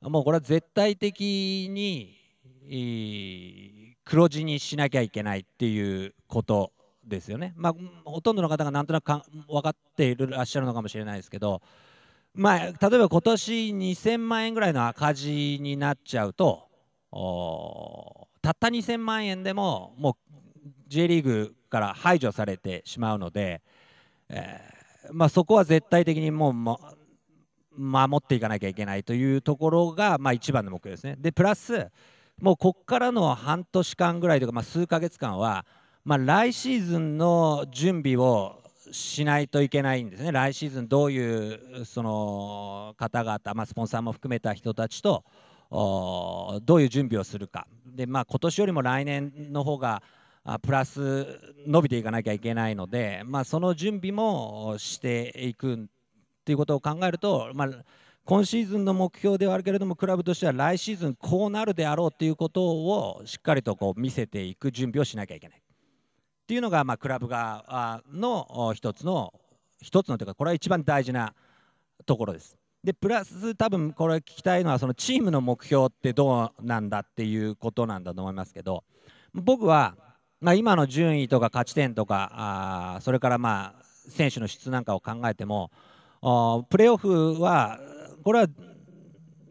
もうこれは絶対的に黒字にしなきゃいけないっていうことですよね。まあ、ほとんどの方がなんとなくか分かっていらっしゃるのかもしれないですけど、まあ、例えば今年2000万円ぐらいの赤字になっちゃうとたった2000万円でももう J リーグから排除されてしまうので、えー、まあ、そこは絶対的にもう、ま、守っていかなきゃいけないというところが、まあ、一番の目標ですね。でプラスもうここからの半年間ぐらいとか、まあ、数ヶ月間は、まあ、来シーズンの準備をしないといけないんですね、来シーズンどういうその方々、まあ、スポンサーも含めた人たちとどういう準備をするか、でまあ今年よりも来年の方があプラス伸びていかなきゃいけないので、まあ、その準備もしていくということを考えると、まあ、今シーズンの目標ではあるけれどもクラブとしては来シーズンこうなるであろうということをしっかりとこう見せていく準備をしなきゃいけないっていうのが、まあ、クラブ側の一つの一つのというかこれは一番大事なところです。でプラス多分これ聞きたいのはそのチームの目標ってどうなんだっていうことなんだと思いますけど僕はまあ、今の順位とか勝ち点とかあそれからまあ選手の質なんかを考えてもプレーオフはこれは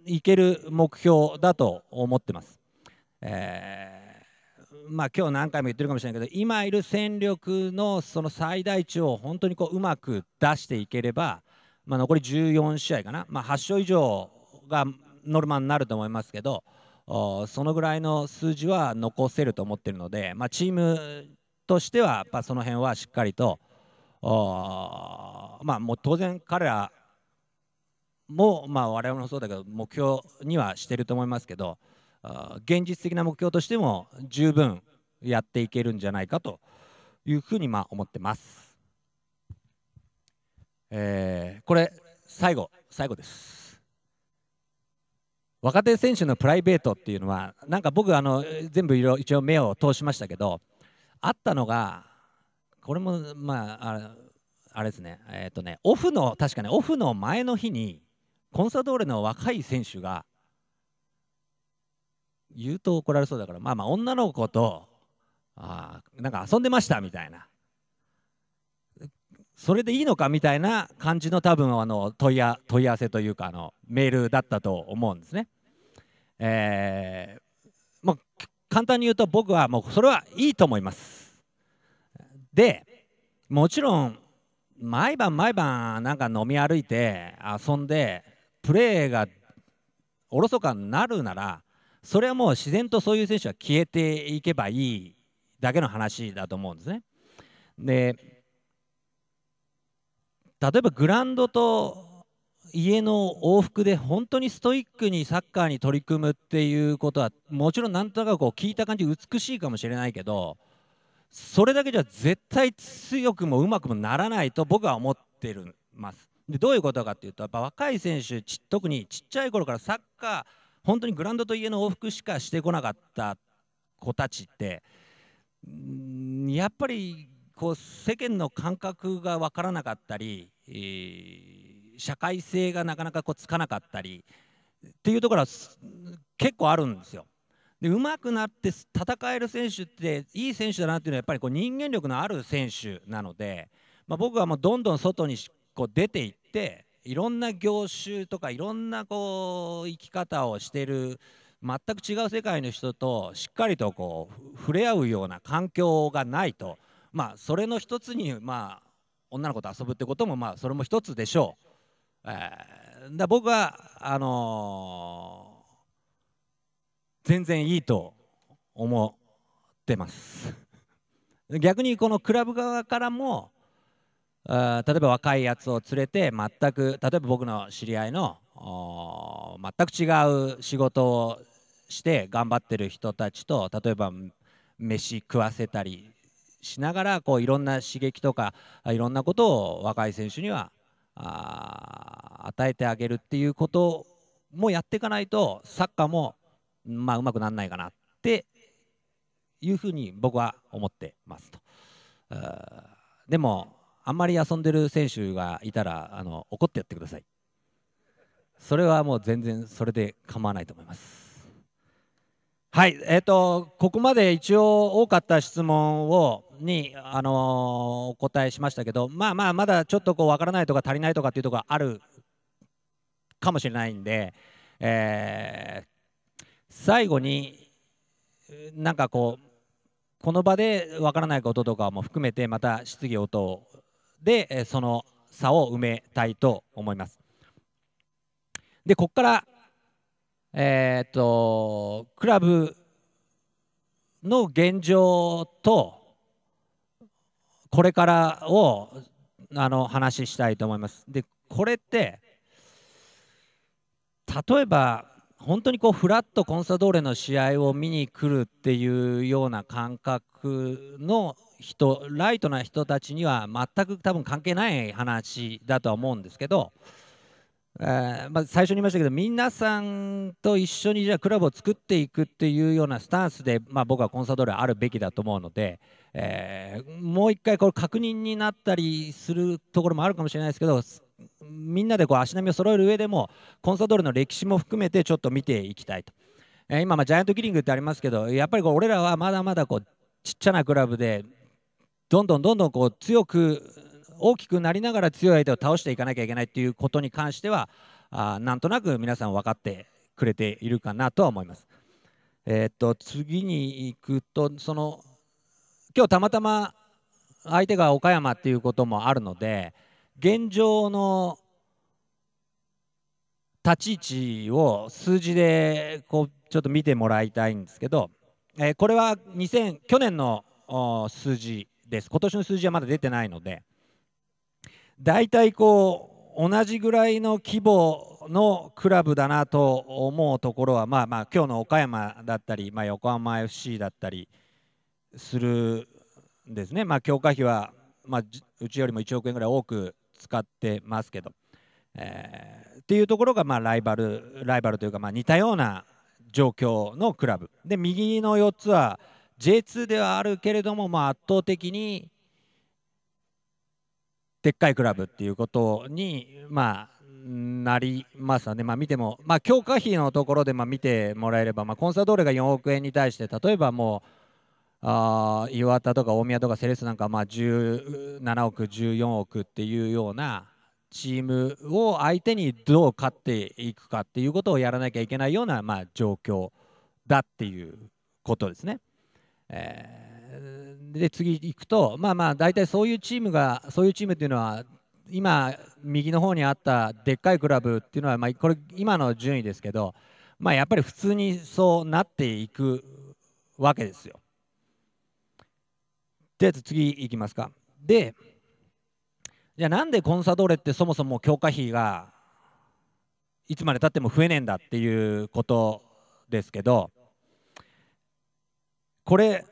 いける目標だと思ってます。えー、まあ、今日何回も言ってるかもしれないけど今いる戦力のその最大値を本当にこううまく出していければ、まあ、残り14試合かな、まあ、8勝以上がノルマになると思いますけど、そのぐらいの数字は残せると思っているので、まあ、チームとしてはやっその辺はしっかりと、まあ、もう当然彼らも、まあ、我々もそうだけど目標にはしてると思いますけど現実的な目標としても十分やっていけるんじゃないかというふうにまあ思ってます。えー、これ最後最後です。若手選手のプライベートっていうのはなんか僕あの全部いいろろ一応目を通しましたけどあったのがこれもまああれですねえっ、ー、とねオフの確かねオフの前の日にコンサドーレの若い選手が言うと怒られそうだからまあまあ女の子とあなんか遊んでましたみたいなそれでいいのかみたいな感じの多分あの問い合わせというかあのメールだったと思うんですね。えー、まあ、簡単に言うと僕はもうそれはいいと思います。でもちろん毎晩毎晩なんか飲み歩いて遊んでプレーがおろそかになるならそれはもう自然とそういう選手は消えていけばいいだけの話だと思うんですね。で例えばグランドと家の往復で本当にストイックにサッカーに取り組むっていうことはもちろんなんとなくこう聞いた感じ美しいかもしれないけどそれだけじゃ絶対強くもうまくもならないと僕は思ってるますでどういうことかっていうとやっぱ若い選手ち特にちっちゃい頃からサッカー本当にグラウンドと家の往復しかしてこなかった子たちってやっぱりこう世間の感覚が分からなかったりえ社会性がなかなかこうつかなかったりっていうところは結構あるんですよ。で上手くなって戦える選手っていい選手だなっていうのはやっぱりこう人間力のある選手なので、まあ、僕はもうどんどん外にこう出ていっていろんな業種とかいろんなこう生き方をしてる全く違う世界の人としっかりとこう触れ合うような環境がないと、まあ、それの一つに、まあ、女の子と遊ぶってこともまあそれも一つでしょう、えー、だ僕はあのー、全然いいと思ってます逆にこのクラブ側からもあ例えば若いやつを連れて全く例えば僕の知り合いの全く違う仕事をして頑張ってる人たちと例えば飯食わせたりしながらこういろんな刺激とかいろんなことを若い選手にはあ与えてあげるっていうこともやっていかないとサッカーも、まあ、うまくならないかなっていうふうに僕は思ってますと。でもあんまり遊んでる選手がいたらあの怒ってやってください。それはもう全然それで構わないと思います。はい、えっ、ー、と、ここまで一応多かった質問をに、あのー、お答えしましたけど、まあまあ、まだちょっとこう分からないとか足りないとかっていうところあるかもしれないんで、えー、最後になんかこう、この場で分からないこととかも含めて、また質疑応答で、その差を埋めたいと思います。で、ここからえー、とクラブの現状とこれからをあの話したいと思います。でこれって例えば本当にこうフラットコンサドーレの試合を見に来るっていうような感覚の人ライトな人たちには全く多分関係ない話だとは思うんですけどえまあ、最初に言いましたけど皆さんと一緒にじゃあクラブを作っていくっていうようなスタンスで、まあ、僕はコンサドーレあるべきだと思うので、えー、もう一回これ確認になったりするところもあるかもしれないですけどみんなでこう足並みを揃える上でもコンサドーレの歴史も含めてちょっと見ていきたいと、えー、今まジャイアントキリングってありますけどやっぱりこう俺らはまだまだこうちっちゃなクラブでどんどんどんどんこう強く大きくなりながら強い相手を倒していかなきゃいけないということに関してはあなんとなく皆さん分かってくれているかなとは思います。えー、っと次に行くとその今日たまたま相手が岡山っていうこともあるので現状の立ち位置を数字でこうちょっと見てもらいたいんですけど、えー、これは2000去年の数字です今年の数字はまだ出てないので大体こう同じぐらいの規模のクラブだなと思うところはまあまあ今日の岡山だったり、まあ、横浜 FC だったりするんですね、まあ、強化費は、まあ、うちよりも1億円ぐらい多く使ってますけど、えー、っていうところがまあライバルライバルというかまあ似たような状況のクラブで右の4つは J2 ではあるけれども、まあ、圧倒的にでっかいクラブっていうことに、まあ、なりますので、まあ、見ても、まあ、強化費のところでま見てもらえれば、まあ、コンサドーレが4億円に対して例えばもうあ岩田とか大宮とかセレッソなんかまあ17億14億っていうようなチームを相手にどう勝っていくかっていうことをやらなきゃいけないようなま状況だっていうことですね。えーで次行くとまあまあ大体そういうチームがそういうチームっていうのは今右の方にあったでっかいクラブっていうのは、まあ、これ今の順位ですけど、まあ、やっぱり普通にそうなっていくわけですよ。で次いきますか。でじゃあなんでコンサドーレってそもそも強化費がいつまでたっても増えねえんだっていうことですけどこれ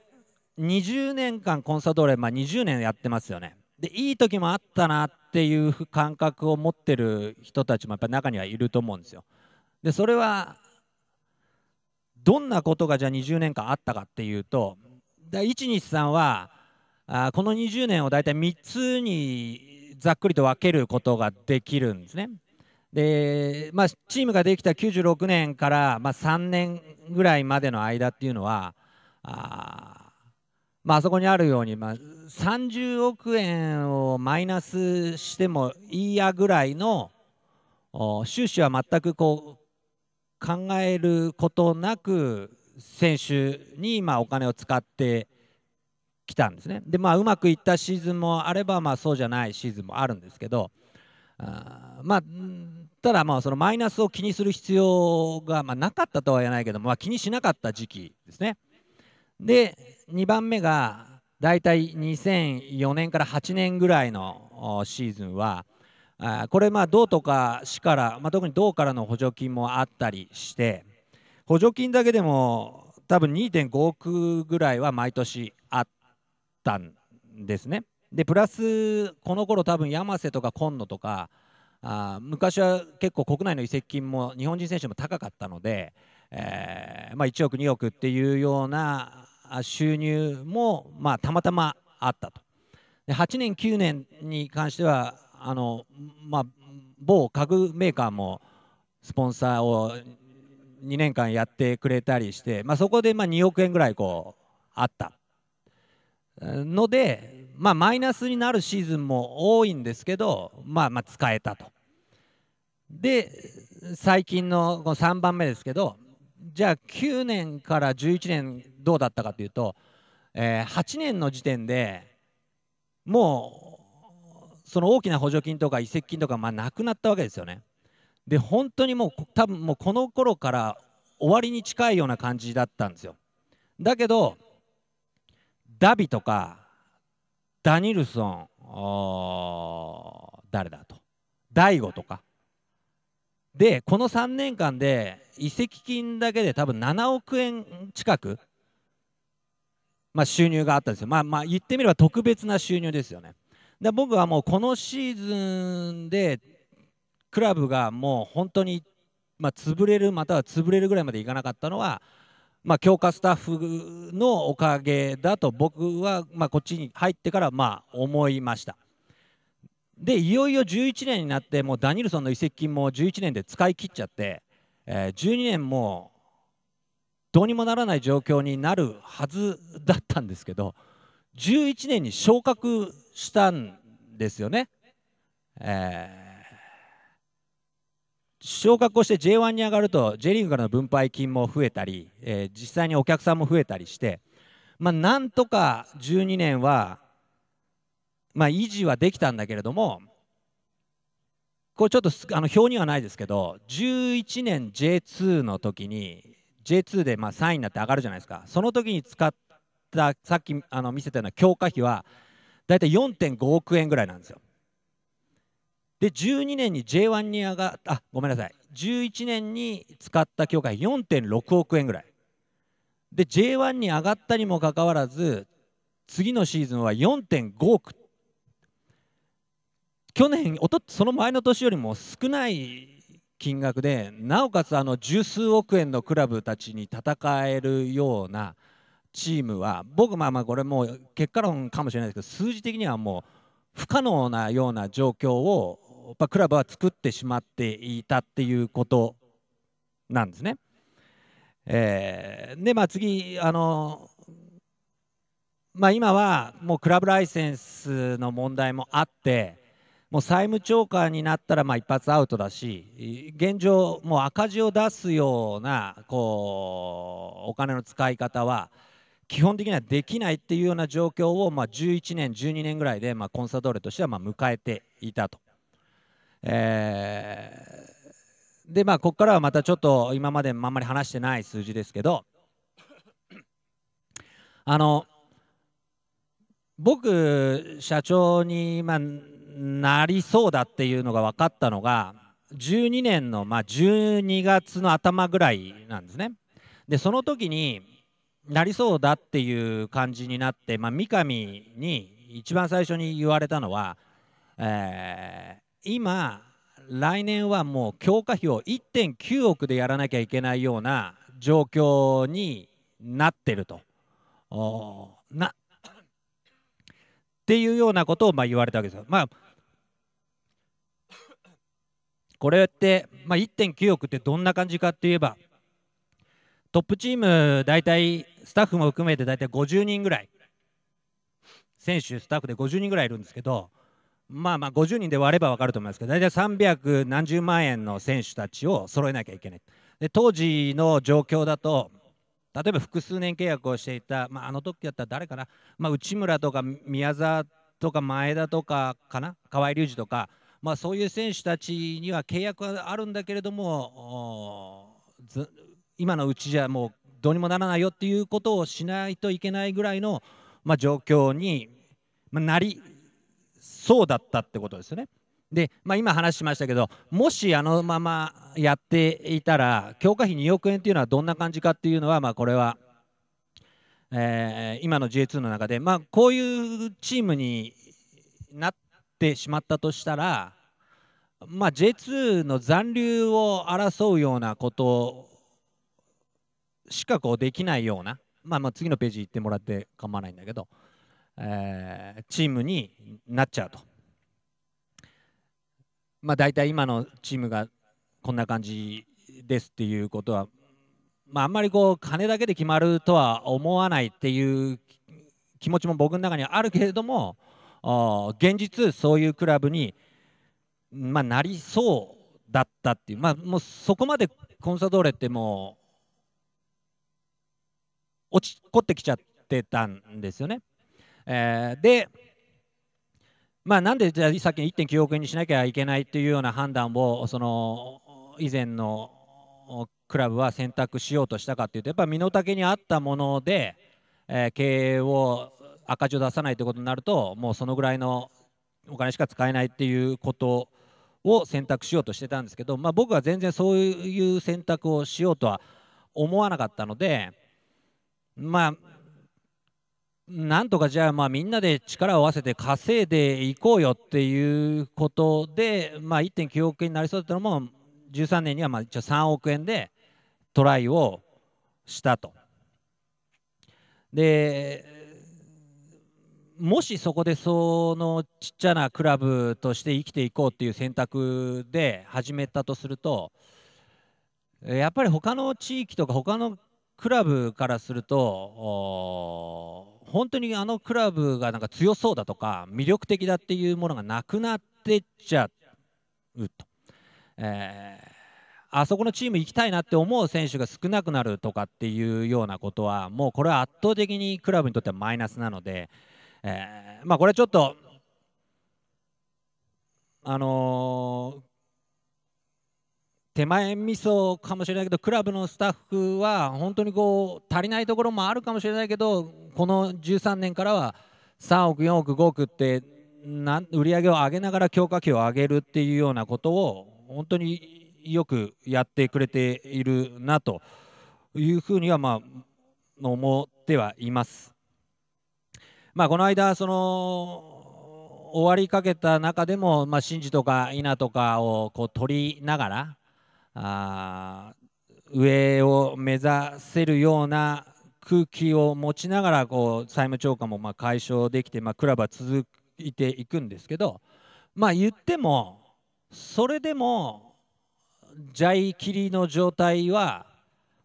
20年間コンサドーレ、まあ、20年やってますよねでいい時もあったなっていう感覚を持ってる人たちもやっぱり中にはいると思うんですよでそれはどんなことがじゃあ20年間あったかっていうと123はあこの20年を大体3つにざっくりと分けることができるんですね。で、まあ、チームができた96年から、まあ、3年ぐらいまでの間っていうのはあまあ、そこにあるように、まあ、30億円をマイナスしてもいいやぐらいの収支は全くこう考えることなく選手にまあお金を使ってきたんですね。でまあうまくいったシーズンもあればまあそうじゃないシーズンもあるんですけどあまあただまあそのマイナスを気にする必要がまあなかったとは言えないけどまあ、気にしなかった時期ですね。で2番目が大体2004年から8年ぐらいのシーズンはこれまあ道とか市から、まあ、特に道からの補助金もあったりして補助金だけでも多分2.5億ぐらいは毎年あったんですね。でプラスこの頃多分山瀬とか今野とかあ昔は結構国内の移籍金も日本人選手も高かったので、えーまあ、1億2億っていうような収入も、まあ、たまたまあったと。で8年、9年に関してはあの、まあ、某家具メーカーもスポンサーを2年間やってくれたりして、まあ、そこでまあ2億円ぐらいこうあったので、まあ、マイナスになるシーズンも多いんですけど、まあ、まあ使えたと。で最近のの3番目ですけどじゃあ9年から11年どうだったかというと、えー、8年の時点でもうその大きな補助金とか移籍金とか、まあ、なくなったわけですよね。で本当にもう多分もうこの頃から終わりに近いような感じだったんですよ。だけどダビとかダニルソン誰だと大悟とかでこの3年間で移籍金だけで多分7億円近く、まあ、収入があったんですよ、まあ、まあ言ってみれば特別な収入ですよねで僕はもうこのシーズンでクラブがもう本当に、まあ、潰れるまたは潰れるぐらいまでいかなかったのは、まあ、強化スタッフのおかげだと僕は、まあ、こっちに入ってからまあ思いました。でいよいよ11年になってもうダニルソンの移籍金も11年で使い切っちゃって、えー、12年もどうにもならない状況になるはずだったんですけど11年に昇格したんですよね。えー、昇格をして J1 に上がると J リーグからの分配金も増えたり、えー、実際にお客さんも増えたりして、まあ、なんとか12年はまあ、維持はできたんだけれどもこれちょっとあの表にはないですけど11年 J2 の時に J2 でまあ3位になって上がるじゃないですかその時に使ったさっきあの見せたような強化費は大体4.5億円ぐらいなんですよ。で12年に J1 に上があごめんなさい11年に使った強化費4.6億円ぐらいで J1 に上がったにもかかわらず次のシーズンは4.5億去年おとその前の年よりも少ない金額でなおかつあの十数億円のクラブたちに戦えるようなチームは僕まあまあこれもう結果論かもしれないですけど数字的にはもう不可能なような状況をやっぱクラブは作ってしまっていたっていうことなんですね。えー、でまあ次あのまあ今はもうクラブライセンスの問題もあってもう債務超過になったらまあ一発アウトだし現状、もう赤字を出すようなこうお金の使い方は基本的にはできないっていうような状況をまあ11年、12年ぐらいでまあコンサドーレとしてはまあ迎えていたと。えー、で、まあ、ここからはまたちょっと今まであんまり話してない数字ですけどあの僕、社長に、まあ、なりそうだっていうのが分かったのが12年の、まあ、12月の頭ぐらいなんですね。でその時になりそうだっていう感じになって、まあ、三上に一番最初に言われたのは、えー、今来年はもう強化費を1.9億でやらなきゃいけないような状況になってると。おなっていうようなことをまあ言われたわけですよ。まあ、これって、まあ、1.9億ってどんな感じかっていえばトップチーム大体スタッフも含めて大体50人ぐらい選手スタッフで50人ぐらいいるんですけどまあまあ50人で割れば分かると思いますけど大体3百0何十万円の選手たちを揃えなきゃいけないで当時の状況だと例えば複数年契約をしていた、まあ、あの時だったら誰かな、まあ、内村とか宮沢とか前田とかかな河合隆二とかまあ、そういう選手たちには契約はあるんだけれども今のうちじゃもうどうにもならないよっていうことをしないといけないぐらいの、まあ、状況になりそうだったってことですよね。で、まあ、今話しましたけどもしあのままやっていたら強化費2億円というのはどんな感じかっていうのは、まあ、これは、えー、今の J2 の中で、まあ、こういうチームになっってしまったとしたら、まあ、J2 の残留を争うようなことしかこうできないような、まあ、まあ次のページ行ってもらって構わないんだけど、えー、チームになっちゃうと。まあ、大体今のチームがこんな感じですっていうことは、まあ、あんまりこう金だけで決まるとは思わないっていう気持ちも僕の中にはあるけれども、現実そういうクラブに、まあ、なりそうだったっていう,、まあ、もうそこまでコンサドーレってもう落ちこってきちゃってたんですよね。えー、で、まあ、なんでじゃあさっき1.9億円にしなきゃいけないっていうような判断をその以前のクラブは選択しようとしたかっていうとやっぱ身の丈に合ったもので、えー、経営を赤字を出さないということになるともうそのぐらいのお金しか使えないっていうことを選択しようとしてたんですけど、まあ、僕は全然そういう選択をしようとは思わなかったのでまあなんとかじゃあまあみんなで力を合わせて稼いでいこうよっていうことで、まあ、1.9億円になりそうだったのも13年にはまあ一応3億円でトライをしたと。でもしそこでそのちっちゃなクラブとして生きていこうっていう選択で始めたとするとやっぱり他の地域とか他のクラブからすると本当にあのクラブがなんか強そうだとか魅力的だっていうものがなくなってっちゃうと、えー、あそこのチーム行きたいなって思う選手が少なくなるとかっていうようなことはもうこれは圧倒的にクラブにとってはマイナスなので。えー、まあこれちょっとあのー、手前味噌かもしれないけどクラブのスタッフは本当にこう足りないところもあるかもしれないけどこの13年からは3億4億5億ってな売り上げを上げながら強化費を上げるっていうようなことを本当によくやってくれているなというふうにはまあ思ってはいます。まあ、この間、その終わりかけた中でも、まあ、真珠とか稲とかをこう取りながらあ上を目指せるような空気を持ちながらこう債務超過もま解消できて、まあ、クラブは続いていくんですけど、まあ、言ってもそれでもジャイキリの状態は、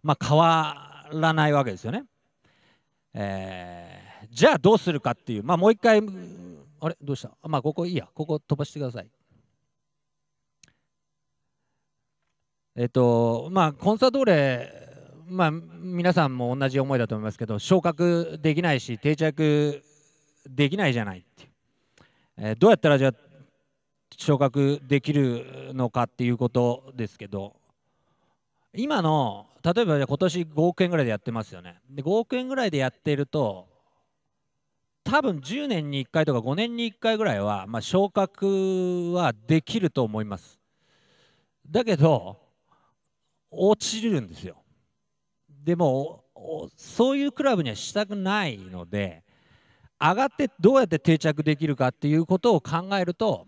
ま変わらないわけですよね。えーじゃあどうするかっていう、まあ、もう一回、あれ、どうしたまあ、ここいいや、ここ飛ばしてください。えっと、まあ、コンサドーレ、まあ、皆さんも同じ思いだと思いますけど、昇格できないし、定着できないじゃないっていう、えー、どうやったらじゃあ、昇格できるのかっていうことですけど、今の例えば今年5億円ぐらいでやってますよねで5億円ぐらいでやっていると多分10年に1回とか5年に1回ぐらいは、まあ、昇格はできると思います。だけど落ちるんですよ。でもそういうクラブにはしたくないので上がってどうやって定着できるかっていうことを考えると、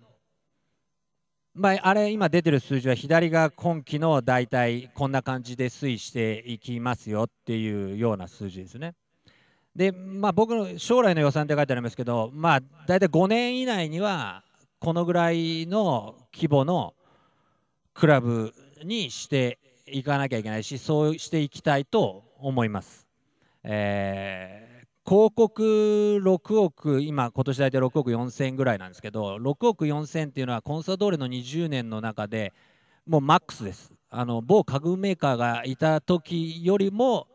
まあ、あれ今出てる数字は左が今期の大体こんな感じで推移していきますよっていうような数字ですね。で、まあ、僕の将来の予算って書いてありますけど、まあ、大体5年以内にはこのぐらいの規模のクラブにしていかなきゃいけないしそうしていきたいと思います。えー、広告6億今今年大体6億4000円ぐらいなんですけど6億4000っていうのはコンサドーレの20年の中でもうマックスですあの某家具メーカーがいた時よりも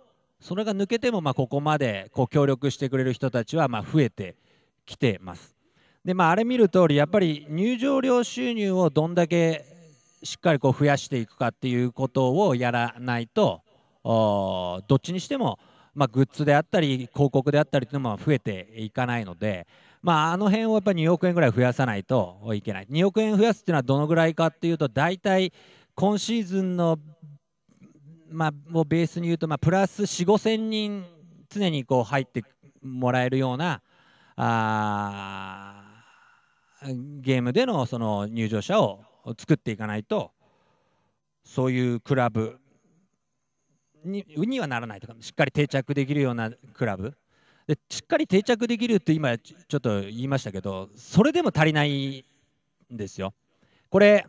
それが抜けてもまここまでこう協力してくれる人たちはま増えてきてます。でまあ、あれ見るとおりやっぱり入場料収入をどんだけしっかりこう増やしていくかっていうことをやらないとどっちにしても、まあ、グッズであったり広告であったりっていうのも増えていかないので、まあ、あの辺をやっぱり2億円ぐらい増やさないといけない2億円増やすっていうのはどのぐらいかっていうと大体今シーズンのまあ、をベースに言うと、まあ、プラス4 5千人常にこう入ってもらえるようなあーゲームでのその入場者を作っていかないとそういうクラブににはならないとかしっかり定着できるようなクラブでしっかり定着できるって今ちょっと言いましたけどそれでも足りないんですよ。これ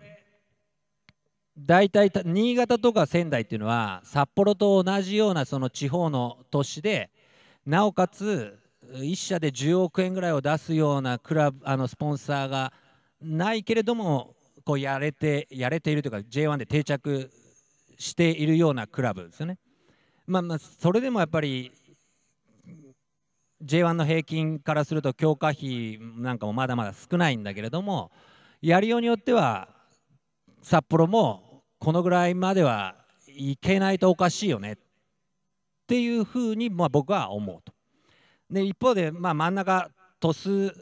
大体新潟とか仙台っていうのは札幌と同じようなその地方の都市でなおかつ1社で10億円ぐらいを出すようなクラブあのスポンサーがないけれどもこうやれてやれているというか J1 で定着しているようなクラブですよね。まあ、まあそれでもやっぱり J1 の平均からすると強化費なんかもまだまだ少ないんだけれどもやりようによっては札幌もこのぐらいまではいけないとおかしいよねっていうふうに、まあ、僕は思うと。で一方で、まあ、真ん中トス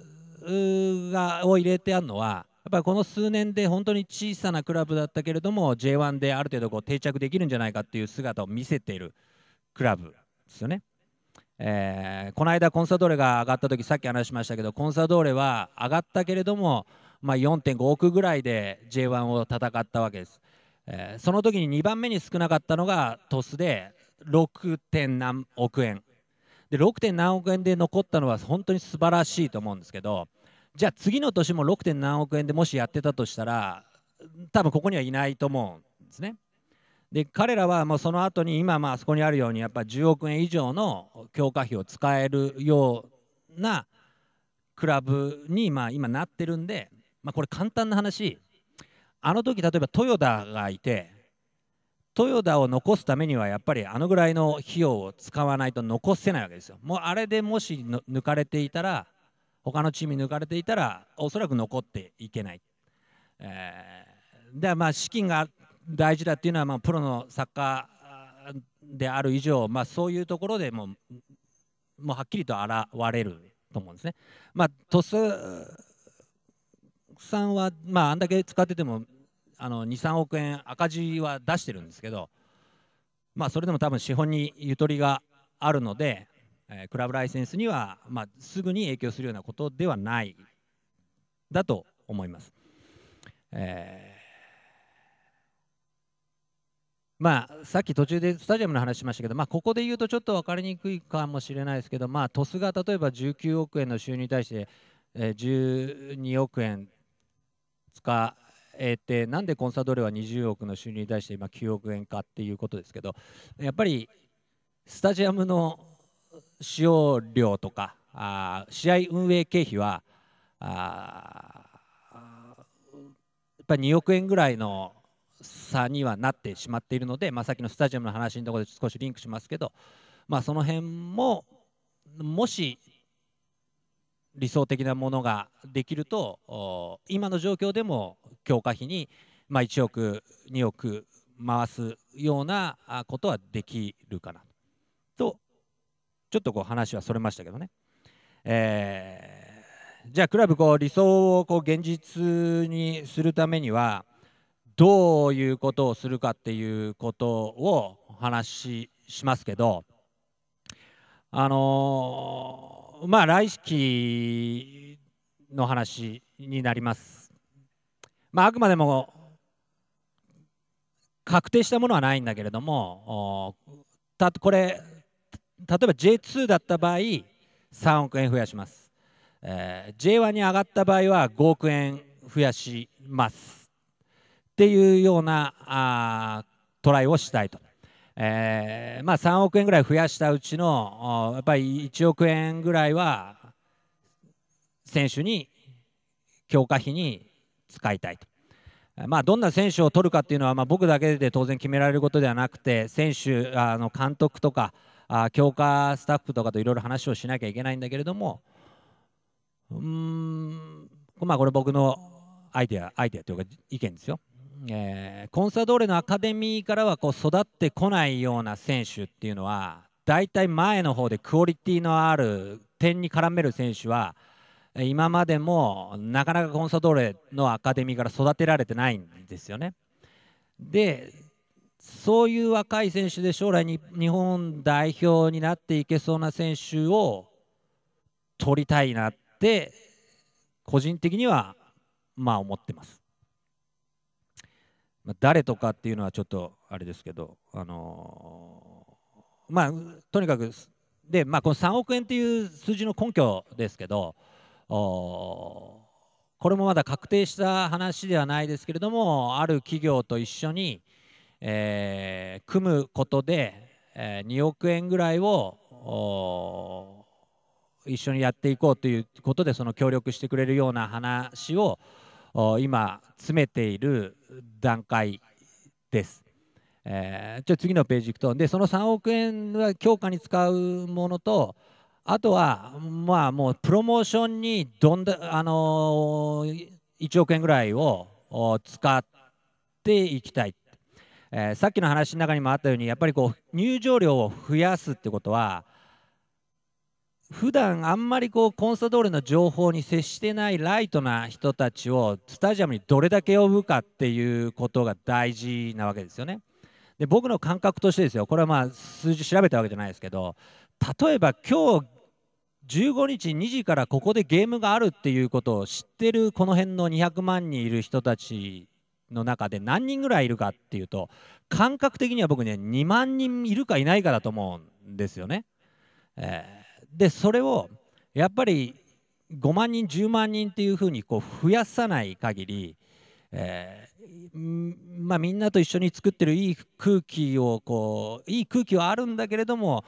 がを入れてあるのはやっぱりこの数年で本当に小さなクラブだったけれども J1 である程度こう定着できるんじゃないかっていう姿を見せているクラブですよね。えー、この間コンサドーレが上がった時さっき話しましたけどコンサドーレは上がったけれども、まあ、4.5億ぐらいで J1 を戦ったわけです。えー、その時に2番目に少なかったのが鳥栖で 6. 点何億円で 6. 点何億円で残ったのは本当に素晴らしいと思うんですけどじゃあ次の年も 6. 点何億円でもしやってたとしたら多分ここにはいないと思うんですね。で彼らはもうその後に今まあそこにあるようにやっぱ10億円以上の強化費を使えるようなクラブにま今なってるんで、まあ、これ簡単な話あの時例えば豊田がいて豊田を残すためにはやっぱりあのぐらいの費用を使わないと残せないわけですよ。もうあれでもし抜かれていたら他のチームに抜かれていたらおそらく残っていけない。えー、でまあ資金が大事だっていうのはまあプロのサッカーである以上、まあ、そういうところでももうはっきりと現れると思うんですね。まあ、鳥栖さんは、まあ、あんだけ使っててもあの23億円赤字は出してるんですけど、まあ、それでも多分資本にゆとりがあるので、えー、クラブライセンスには、まあ、すぐに影響するようなことではないだと思います。えーまあ、さっき途中でスタジアムの話しましたけど、まあ、ここで言うとちょっと分かりにくいかもしれないですけど、まあ、鳥栖が例えば19億円の収入に対して、えー、12億円すか、えー、ってなんでコンサドーレは20億の収入に対して今9億円かっていうことですけどやっぱりスタジアムの使用料とかあ試合運営経費はあやっぱり2億円ぐらいの差にはなってしまっているので、まあ、さっきのスタジアムの話のところで少しリンクしますけど、まあ、その辺ももし理想的なものができると今の状況でも強化費に、まあ、1億2億回すようなことはできるかなとちょっとこう話はそれましたけどね、えー、じゃあクラブこう理想をこう現実にするためにはどういうことをするかっていうことを話しますけどあのーまあ、来期の話になります。まあ、あくまでも確定したものはないんだけれども、たこれ、例えば J2 だった場合、3億円増やします。えー、J1 に上がった場合は5億円増やします。っていうようなあトライをしたいと。えー、まあ、3億円ぐらい増やしたうちのやっぱり1億円ぐらいは選手に強化費に使いたいと。まあ、どんな選手を取るかっていうのは、まあ、僕だけで当然決められることではなくて選手あの監督とかあ強化スタッフとかといろいろ話をしなきゃいけないんだけれどもうんまあこれ僕のアイデアアイデアというか意見ですよ。えー、コンサドーレのアカデミーからはこう育ってこないような選手っていうのは大体前の方でクオリティのある点に絡める選手は今までもなかなかコンサドーレのアカデミーから育てられてないんですよね。でそういう若い選手で将来に日本代表になっていけそうな選手を取りたいなって個人的にはまあ思ってます。まあ、誰とかっていうのはちょっとあれですけど、あのー、まあ、とにかくで、まあ、この3億円っていう数字の根拠ですけどこれもまだ確定した話ではないですけれどもある企業と一緒に、えー、組むことで、えー、2億円ぐらいを一緒にやっていこうということでその協力してくれるような話を今詰めている段階です。えー、じゃ次のページいくとでその3億円は強化に使うものとあとはまあもうプロモーションにどんだ、あのー、1億円ぐらいを使っていきたい、えー、さっきの話の中にもあったようにやっぱりこう入場料を増やすってことは普段あんまりこうコンサドーレの情報に接してないライトな人たちをスタジアムにどれだけ呼ぶかっていうことが大事なわけですよね。で僕の感覚としてですよこれはまあ数字調べたわけじゃないですけど例えば今日15日2時からここでゲームがあるっていうことを知ってるこの辺の200万人いる人たちの中で何人ぐらいいるかっていうと感覚的には僕ね2万人いるかいないかだと思うんですよね。えーでそれをやっぱり5万人10万人っていうふうにこう増やさない限り、えー、まあ、みんなと一緒に作ってるいい空気をこういい空気はあるんだけれども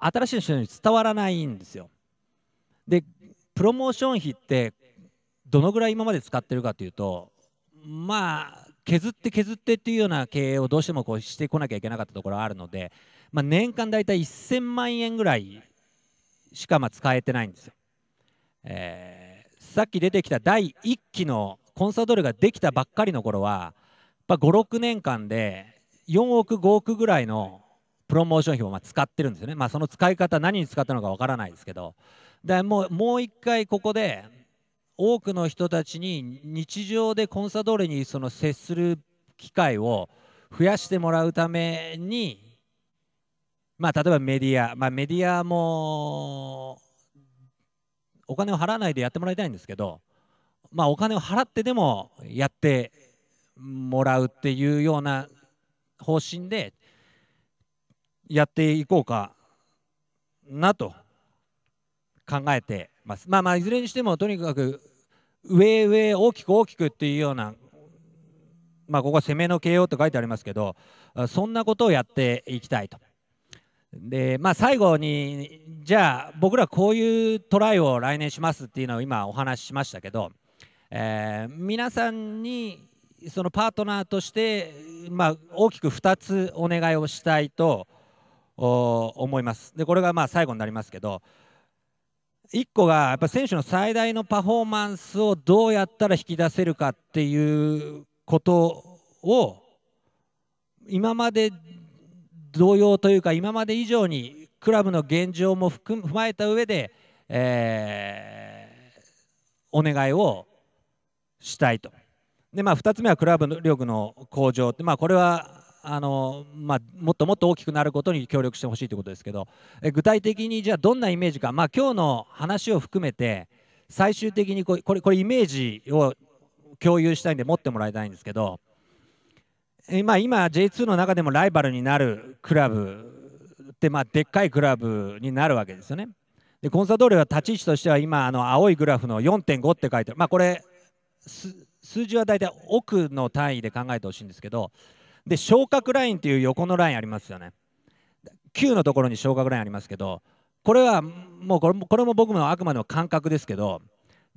新しい人に伝わらないんですよ。でプロモーション費ってどのぐらい今まで使ってるかというとまあ削って削ってっていうような経営をどうしてもこうしてこなきゃいけなかったところあるので、まあ、年間大体1000万円ぐらいしかまあ使えてないんですよ、えー、さっき出てきた第1期のコンサドールができたばっかりの頃は56年間で4億5億ぐらいのプロモーション費をま使ってるんですよね、まあ、その使い方何に使ったのかわからないですけどだもうもう一回ここで多くの人たちに日常でコンサドーレにその接する機会を増やしてもらうためにまあ、例えばメディア、まあ、メディアもお金を払わないでやってもらいたいんですけど、まあ、お金を払ってでもやってもらうっていうような方針でやっていこうかなと考えてます。まあまあいずれにしてもとにかく上上大きく大きくっていうようなまあここは攻めの慶応と書いてありますけどそんなことをやっていきたいと。で、まあ、最後にじゃあ僕らこういうトライを来年しますっていうのを今お話ししましたけど、えー、皆さんにそのパートナーとして、まあ、大きく2つお願いをしたいと思います。でこれがまあ最後になりますけど1個がやっぱ選手の最大のパフォーマンスをどうやったら引き出せるかっていうことを今まで同様というか今まで以上にクラブの現状も踏まえた上で、えー、お願いをしたいと。でまあ、2つ目はクラブ力の向上って、まあ、これはあの、まあ、もっともっと大きくなることに協力してほしいということですけどえ具体的にじゃあどんなイメージか、まあ、今日の話を含めて最終的にこれこれイメージを共有したいんで持ってもらいたいんですけど。まあ、今 J2 の中でもライバルになるクラブって、まあ、でっかいクラブになるわけですよね。でコンサドーレは立ち位置としては今あの青いグラフの4.5って書いてある、まあ、これ数字は大体奥の単位で考えてほしいんですけどで昇格ラインっていう横のラインありますよね9のところに昇格ラインありますけどこれはもうこれもこれも僕のあくまでも感覚ですけど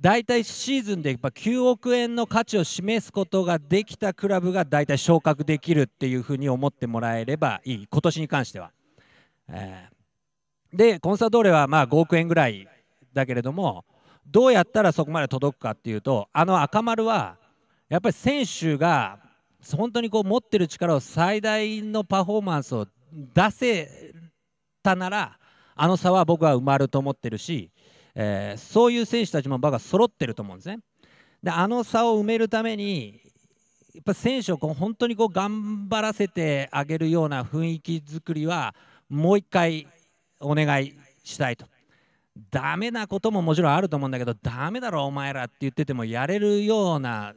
大体シーズンでやっぱ9億円の価値を示すことができたクラブが大体昇格できるっていうふうに思ってもらえればいい今年に関しては。えー、でコンサドーレはまあ5億円ぐらいだけれどもどうやったらそこまで届くかっていうとあの赤丸はやっぱり選手が本当にこう持ってる力を最大のパフォーマンスを出せたならあの差は僕は埋まると思ってるしえー、そういう選手たちも場が揃ってると思うんですね。であの差を埋めるためにやっぱ選手をこう本当にこう頑張らせてあげるような雰囲気作りはもう一回お願いしたいと。ダメなことももちろんあると思うんだけどダメだろお前らって言っててもやれるような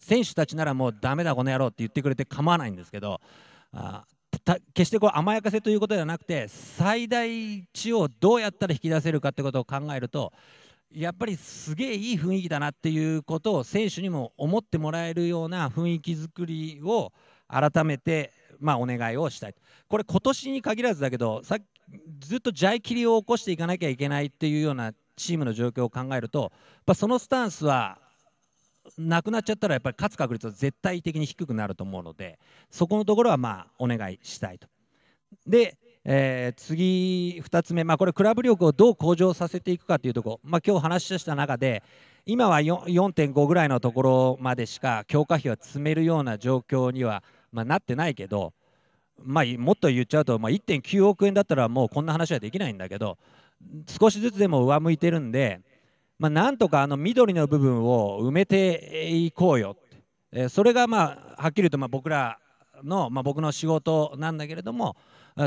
選手たちならもうダメだこの野郎って言ってくれて構わないんですけどあ決してこう甘やかせということではなくて最大値をどうやったら引き出せるかってことを考えるとやっぱりすげえいい雰囲気だなっていうことを選手にも思ってもらえるような雰囲気作りを改めてまあお願いをしたいこれ今年に限らずだけどさずっとジャイ切りを起こしていかなきゃいけないっていうようなチームの状況を考えるとやっそのスタンスはなくなっちゃったらやっぱり勝つ確率は絶対的に低くなると思うのでそこのところはまあお願いしたいと。で、えー、次2つ目、まあ、これクラブ力をどう向上させていくかというところ、まあ、今日話しした中で今は4.5ぐらいのところまでしか強化費は積めるような状況には、まあ、なってないけど、まあ、もっと言っちゃうと、まあ、1.9億円だったらもうこんな話はできないんだけど少しずつでも上向いてるんでまあ、なんとかあの緑の部分を埋めていこうよえそれがまあはっきり言うとま僕らの、まあ、僕の仕事なんだけれども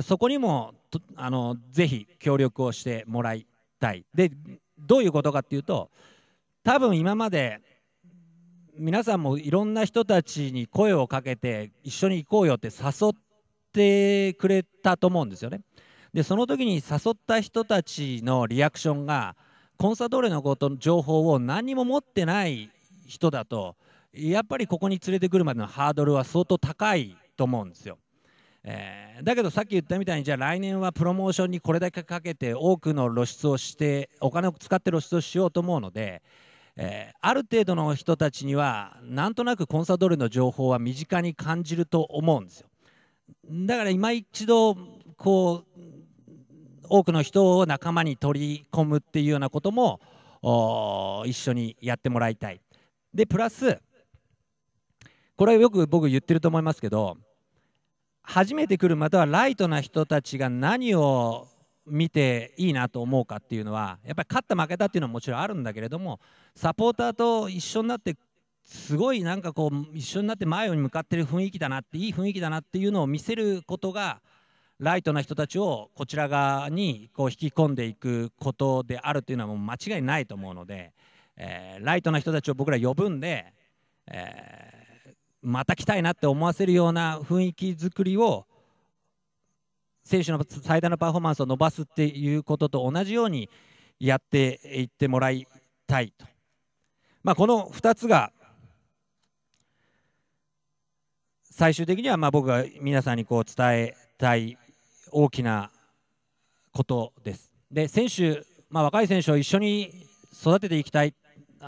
そこにもあのぜひ協力をしてもらいたいでどういうことかっていうと多分今まで皆さんもいろんな人たちに声をかけて一緒に行こうよって誘ってくれたと思うんですよね。でその時に誘った人たちのリアクションがコンサドーレのこと情報を何も持ってない人だとやっぱりここに連れてくるまでのハードルは相当高いと思うんですよ。えー、だけどさっき言ったみたいにじゃあ来年はプロモーションにこれだけかけて多くの露出をしてお金を使って露出をしようと思うので、えー、ある程度の人たちにはなんとなくコンサドーレの情報は身近に感じると思うんですよ。だから今一度こう多くの人を仲間に取り込むっていうようなことも一緒にやってもらいたい。でプラスこれはよく僕言ってると思いますけど初めて来るまたはライトな人たちが何を見ていいなと思うかっていうのはやっぱり勝った負けたっていうのはもちろんあるんだけれどもサポーターと一緒になってすごいなんかこう一緒になって前に向かってる雰囲気だなっていい雰囲気だなっていうのを見せることがライトな人たちをこちら側にこう引き込んでいくことであるというのはもう間違いないと思うので、えー、ライトな人たちを僕ら呼ぶんで、えー、また来たいなって思わせるような雰囲気作りを選手の最大のパフォーマンスを伸ばすっていうことと同じようにやっていってもらいたいと。まあ、この2つが最終的にはまあ僕が皆さんにこう伝えたい大きなことです。で選手、まあ、若い選手を一緒に育てていきたい、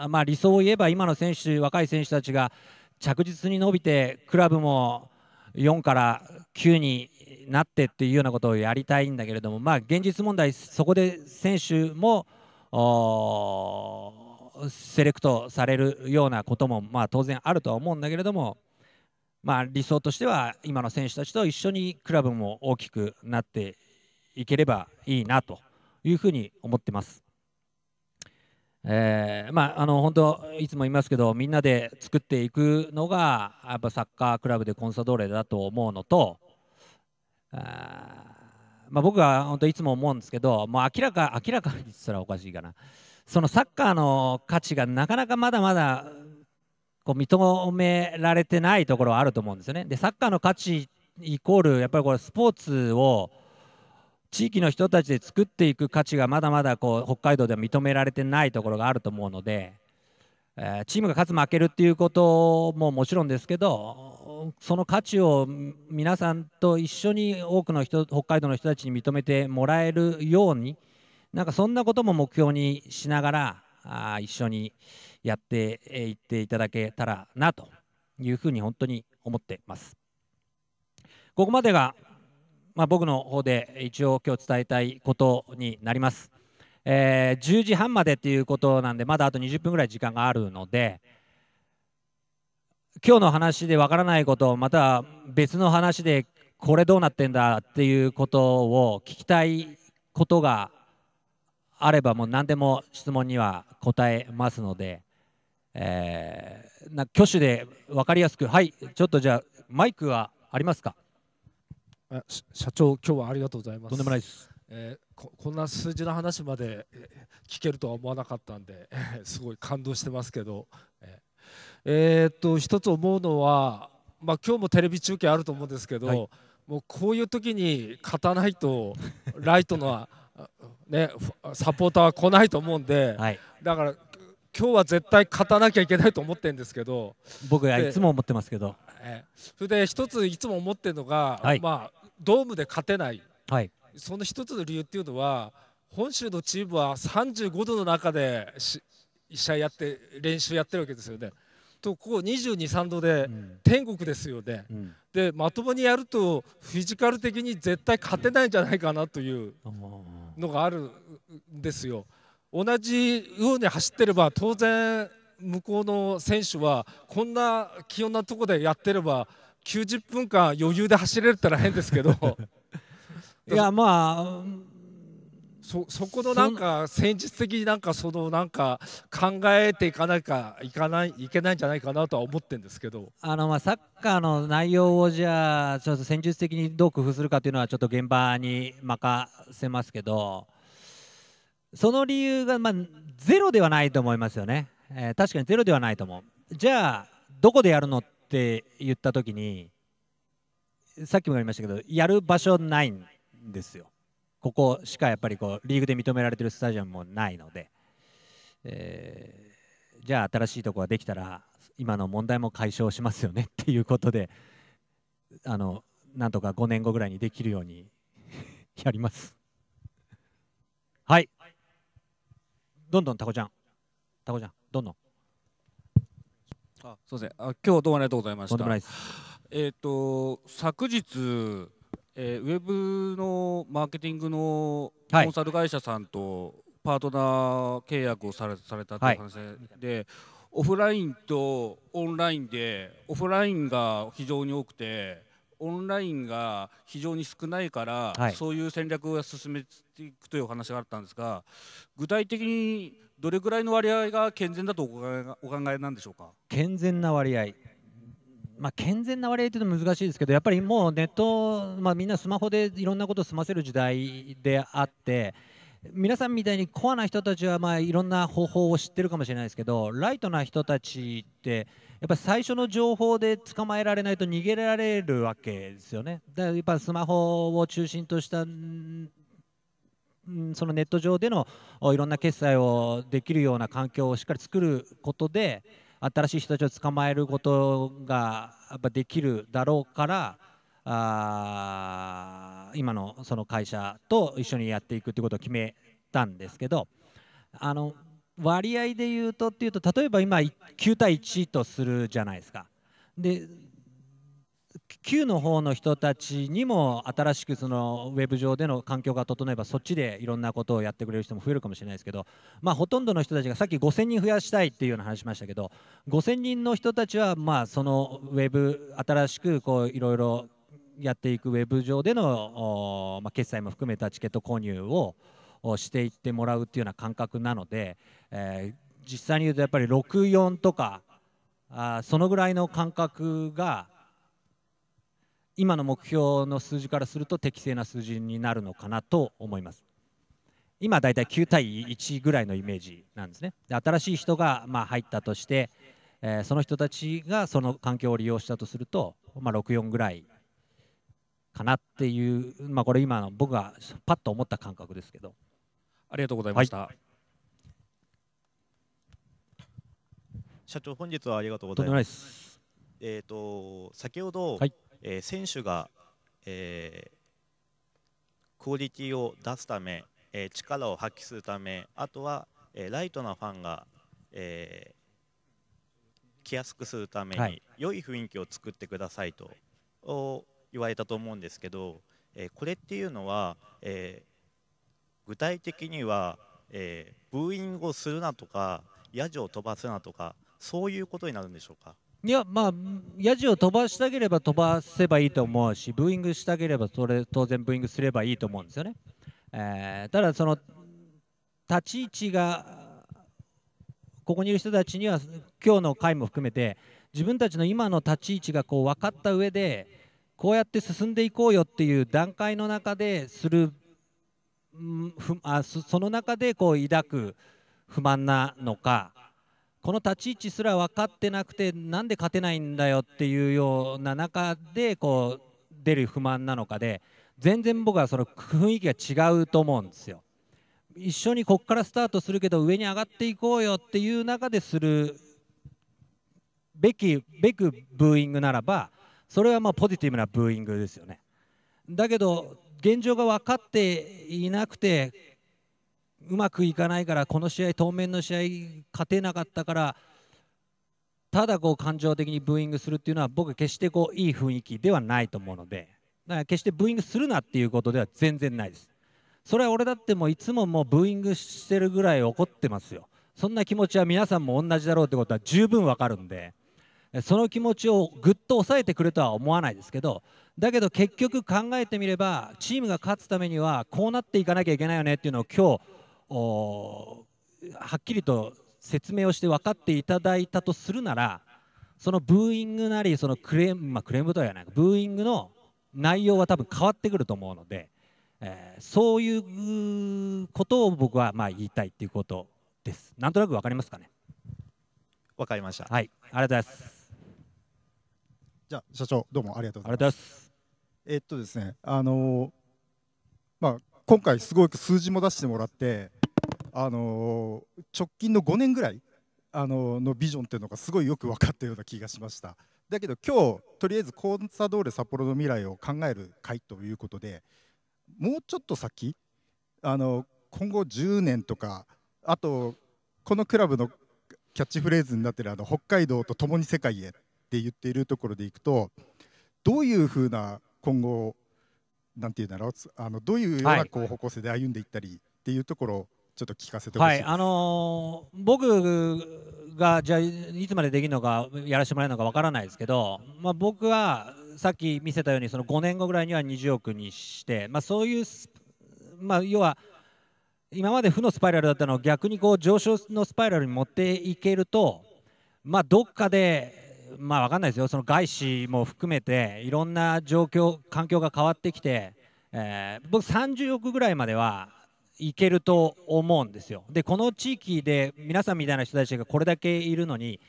まあ、理想を言えば今の選手若い選手たちが着実に伸びてクラブも4から9になってっていうようなことをやりたいんだけれども、まあ、現実問題そこで選手もセレクトされるようなこともまあ当然あるとは思うんだけれどもまあ、理想としては今の選手たちと一緒にクラブも大きくなっていければいいなというふうに思ってます。えー、まあ、あの本当いつも言いますけどみんなで作っていくのがやっぱサッカークラブでコンサドーレだと思うのとあ、まあ、僕は本当いつも思うんですけどもう明らか明らかすらおかしいかなそのサッカーの価値がなかなかまだまだこう認められてないところはあると思うんですよね。でサッカーの価値イコールやっぱりこれスポーツを地域の人たちで作っていく価値がまだまだこう北海道では認められてないところがあると思うので、えー、チームが勝つ負けるっていうことももちろんですけどその価値を皆さんと一緒に多くの人北海道の人たちに認めてもらえるようになんかそんなことも目標にしながらあ一緒に。やっていっていただけたらなというふうに本当に思ってます。ここまでが、まあ、僕の方で一応今日伝えたいことになります。えー、10時半までということなんでまだあと20分ぐらい時間があるので今日の話でわからないことまた別の話でこれどうなってんだっていうことを聞きたいことがあればもう何でも質問には答えますのでえー、な挙手で分かりやすく、はい、ちょっとじゃあ、マイクはありますか社長、今日はありがとうございます。とんでもないです。えー、ここんな数字の話まで聞けるとは思わなかったんで すごい感動してますけど、えー、えー、っと一つ思うのは、まあ、今日もテレビ中継あると思うんですけど、はい、もうこういう時に勝たないとライトのね、サポーターは来ないと思うんで、はい、だから今日は絶対勝たなきゃいけないと思ってるんですけど僕はいつも思ってますけど、えそれで一ついつも思ってるのが、はい、まあ、ドームで勝てない、はい、その一つの理由っていうのは本州のチームは35度の中で試合やって練習やってるわけですよね。とここ22、3度で天国ですよね、うん、でまともにやるとフィジカル的に絶対勝てないんじゃないかなというのがあるんですよ。同じように走ってれば当然向こうの選手はこんな気温なとこでやってれば90分間余裕で走れるったら変ですけど いやまあそそこのなんか戦術的になんかそのなんか考えていかないかいかないいけないんじゃないかなとは思ってんですけどあのまあサッカーの内容をじゃあちょっと戦術的にどう工夫するかというのはちょっと現場に任せますけどその理由が、まあ、ゼロではないと思いますよね、えー、確かにゼロではないと思うじゃあどこでやるのって言った時にさっきも言いましたけどやる場所ないんですよここしかやっぱりこうリーグで認められてるスタジアムもないので、えー、じゃあ新しいとこができたら今の問題も解消しますよねっていうことであのなんとか5年後ぐらいにできるように やります。はいどんどんタコちゃんタコちゃんどんどんあすいませんあ今日どうもありがとうございましたえっ、ー、と昨日えー、ウェブのマーケティングのコンサル会社さんとパートナー契約をされされたという話で、はい、オフラインとオンラインでオフラインが非常に多くてオンラインが非常に少ないから、はい、そういう戦略を進めていくというお話があったんですが具体的にどれぐらいの割合が健全だとお考えなんでしょうか健全な割合、まあ、健全な割合というのは難しいですけどやっぱりもうネット、まあ、みんなスマホでいろんなことを済ませる時代であって。皆さんみたいにコアな人たちはまあいろんな方法を知ってるかもしれないですけどライトな人たちってやっぱ最初の情報で捕まえられないと逃げられるわけですよね。だからやっぱスマホを中心としたそのネット上でのいろんな決済をできるような環境をしっかり作ることで新しい人たちを捕まえることがやっぱできるだろうからあ今のその会社と一緒にやっていくということを決めたんですけどあの割合で言うとっていうと例えば今9対1とするじゃないですか。で9の方の人たちにも新しくそのウェブ上での環境が整えばそっちでいろんなことをやってくれる人も増えるかもしれないですけど、まあ、ほとんどの人たちがさっき5000人増やしたいっていうような話しましたけど5000人の人たちはまあそのウェブ新しくこういろいろやっていくウェブ上での、まあ、決済も含めたチケット購入を、をしていってもらうっていうような感覚なので、えー、実際に言うとやっぱり64とかあそのぐらいの感覚が今の目標の数字からすると適正な数字になるのかなと思います。今だいたい9対1ぐらいのイメージなんですね。で新しい人がまあ入ったとして、えー、その人たちがその環境を利用したとすると、まあ、64ぐらいかなっていう、まあ、これ今の僕がパッと思った感覚ですけど。ありがとうございました。はい、社長本日はありがとうございます。えっ、ー、と先ほど、はい、えー、選手が、えー、クオリティを出すため、えー、力を発揮するため、あとは、えー、ライトなファンが、えー、来やすくするために、はい、良い雰囲気を作ってくださいと言われたと思うんですけど、えー、これっていうのは、えー、具体的には、えー、ブーイングをするなとかヤジを飛ばすなとかそういうことになるんでしょうかいやまあヤジを飛ばしたければ飛ばせばいいと思うしブーイングしたければそれ当然ブーイングすればいいと思うんですよね、えー、ただその立ち位置がここにいる人たちには今日の回も含めて自分たちの今の立ち位置がこう分かった上でこうやって進んでいこうよっていう段階の中でするふあその中でこう抱く不満なのかこの立ち位置すら分かってなくてなんで勝てないんだよっていうような中でこう出る不満なのかで全然僕はその雰囲気が違うと思うんですよ。一緒にここからスタートするけど上に上がっていこうよっていう中でするべきべくブーイングならばそれはまあポジティブなブーイングですよね。だけど現状が分かっていなくてうまくいかないからこの試合当面の試合勝てなかったからただこう感情的にブーイングするっていうのは僕は決してこういい雰囲気ではないと思うのでだから決してブーイングするなっていうことでは全然ないですそれは俺だってもういつももうブーイングしてるぐらい怒ってますよそんな気持ちは皆さんも同じだろうってことは十分わかるんでその気持ちをぐっと抑えてくれとは思わないですけどだけど結局考えてみればチームが勝つためにはこうなっていかなきゃいけないよねっていうのを今日はっきりと説明をして分かっていただいたとするならそのブーイングなりそのクレーム、まあ、クレームとはないブーイングの内容は多分変わってくると思うので、えー、そういうことを僕はまあ言いたいっていうことです。なんとなく分かりますかねわかりました。はい、ありがとうございます。じゃあ社長どうもありがとうございます。えっとですね、あのまあ、今回すごく数字も出してもらって、あの直近の5年ぐらい、あののビジョンっていうのがすごいよく分かったような気がしました。だけど今日とりあえずコンサドーレ札幌の未来を考える会ということでもうちょっと先あの今後10年とかあとこのクラブのキャッチフレーズになってるあの北海道と共に世界へって言っているところでいくとどういうふうな今後なんていうんだろうあのどういうようなこう方向性で歩んでいったりっていうところをちょっと聞かせてはいあのー、僕がじゃあいつまでできるのかやらせてもらえるのかわからないですけど、まあ、僕はさっき見せたようにその5年後ぐらいには20億にして、まあ、そういう、まあ、要は今まで負のスパイラルだったのを逆にこう上昇のスパイラルに持っていけると、まあ、どっかでまあ分かんないですよ、その外資も含めて、いろんな状況、環境が変わってきて、えー、僕、30億ぐらいまではいけると思うんですよ。で、この地域で皆さんみたいな人たちがこれだけいるのに、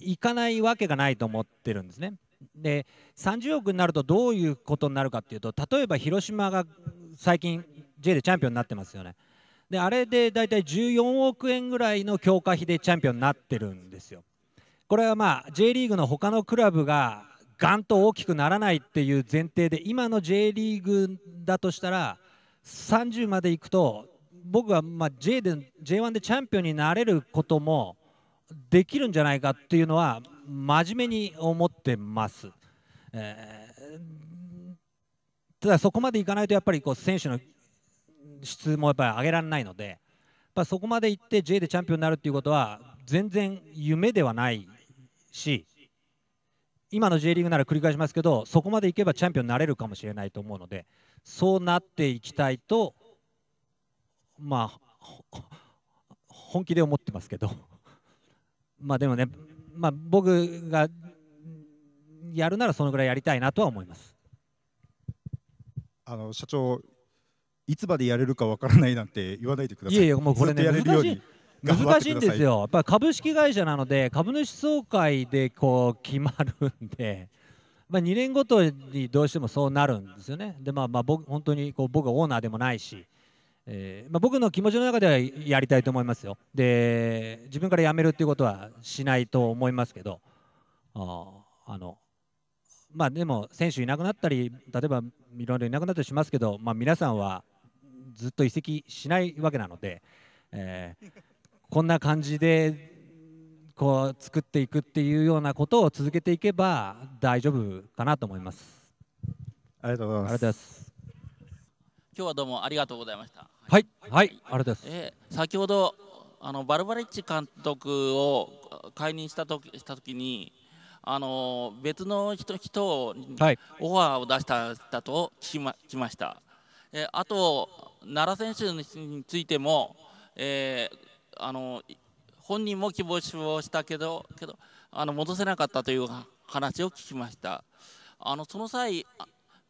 行かないわけがないと思ってるんですね。で、30億になるとどういうことになるかっていうと、例えば広島が最近、J でチャンピオンになってますよね。で、あれで大体14億円ぐらいの強化費でチャンピオンになってるんですよ。これはまあ J リーグの他のクラブがガンと大きくならないっていう前提で今の J リーグだとしたら30までいくと僕はま J で J1 でチャンピオンになれることもできるんじゃないかっていうのは真面目に思ってます。えー、ただそこまでいかないとやっぱりこう選手の質もやっぱり上げられないのでやっぱそこまでいって J でチャンピオンになるっていうことは全然夢ではないし今の J リーグなら繰り返しますけどそこまでいけばチャンピオンになれるかもしれないと思うのでそうなっていきたいとまあ本気で思ってますけどまあでもね、まあ、僕がやるならそのぐらいやりたいなとは思います。あの社長いつまでやれるかわからないなんて言わないでください。いやいやもうこれね難しい難しいんですよ、やっぱ株式会社なので、株主総会でこう決まるんで、まあ、2年ごとにどうしてもそうなるんですよね、でまあ、まあ僕本当にこう僕はオーナーでもないし、えーまあ、僕の気持ちの中ではやりたいと思いますよ、で自分から辞めるっていうことはしないと思いますけど、ああのまあ、でも選手いなくなったり、例えばいろいろいなくなったりしますけど、まあ、皆さんはずっと移籍しないわけなので。えーこんな感じでこう作っていくっていうようなことを続けていけば大丈夫かなと思います。ありがとうございます。今日はどうもありがとうございました。はい、はい、はい、あれです。えー、先ほどあのバルバレッチ監督を解任したとしたときに。あの別の人人をオファーを出しただと聞きま聞きました、えー、あと奈良選手についても、えー、あの本人も希望死をしたけどけどあの戻せなかったという話を聞きましたあのその際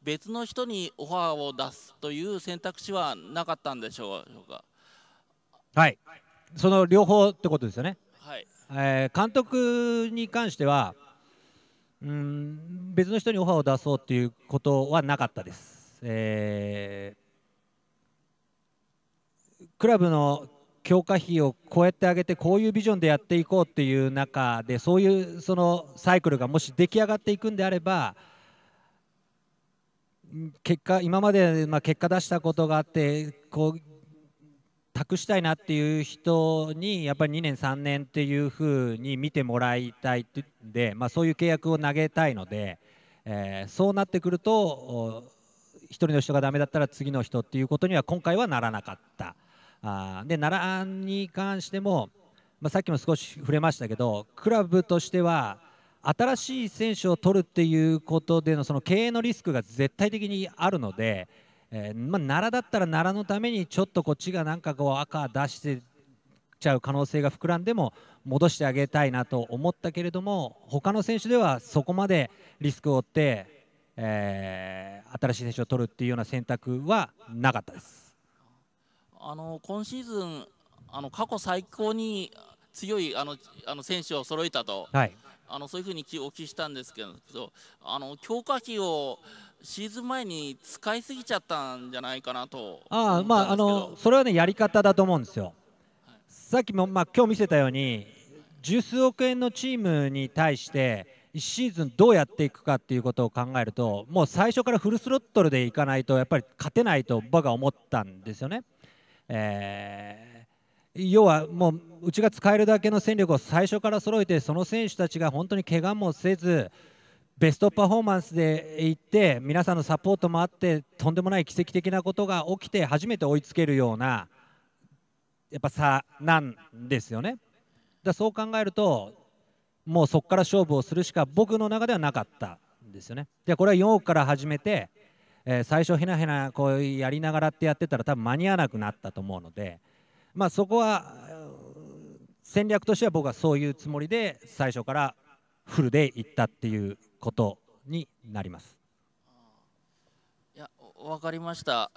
別の人にオファーを出すという選択肢はなかったんでしょうかはいその両方ってことですよね、はいえー、監督に関してはうん別の人にオファーを出そうということはなかったです、えー、クラブの強化費をこうやって上げてこういうビジョンでやっていこうっていう中でそういうそのサイクルがもし出来上がっていくんであれば結果今までま結果出したことがあってこう託したいなっていう人にやっぱり2年3年っていうふうに見てもらいたいってで、まあ、そういう契約を投げたいので、えそうなってくると1人の人がダメだったら次の人っていうことには今回はならなかった。あで奈良に関しても、まあ、さっきも少し触れましたけどクラブとしては新しい選手を取るっていうことでのその経営のリスクが絶対的にあるので、えー、まあ、奈良だったら奈良のためにちょっとこっちがなんかこう赤出してちゃう可能性が膨らんでも戻してあげたいなと思ったけれども他の選手ではそこまでリスクを負って、えー、新しい選手を取るっていうような選択はなかったです。あの今シーズンあの過去最高に強いあのあの選手を揃えたと、はい、あのそういうふうにお聞きしたんですけどあの強化費をシーズン前に使いすぎちゃったんじゃないかなとあ、まあ、あのそれは、ね、やり方だと思うんですよ。はい、さっきも、まあ、今日見せたように十数億円のチームに対して1シーズンどうやっていくかっていうことを考えるともう最初からフルスロットルでいかないとやっぱり勝てないと僕は思ったんですよね。えー、要はもううちが使えるだけの戦力を最初から揃えてその選手たちが本当に怪我もせずベストパフォーマンスでいって皆さんのサポートもあってとんでもない奇跡的なことが起きて初めて追いつけるようなやっぱ差なんですよね。だそう考えるともうそこから勝負をするしか僕の中ではなかったんですよね。でこれは4億から始めてえー、最初へなへなこうやりながらってやってたら多分間に合わなくなったと思うので、まあ、そこは戦略としては僕はそういうつもりで最初からフルでいったっていうことになります。いや分かりました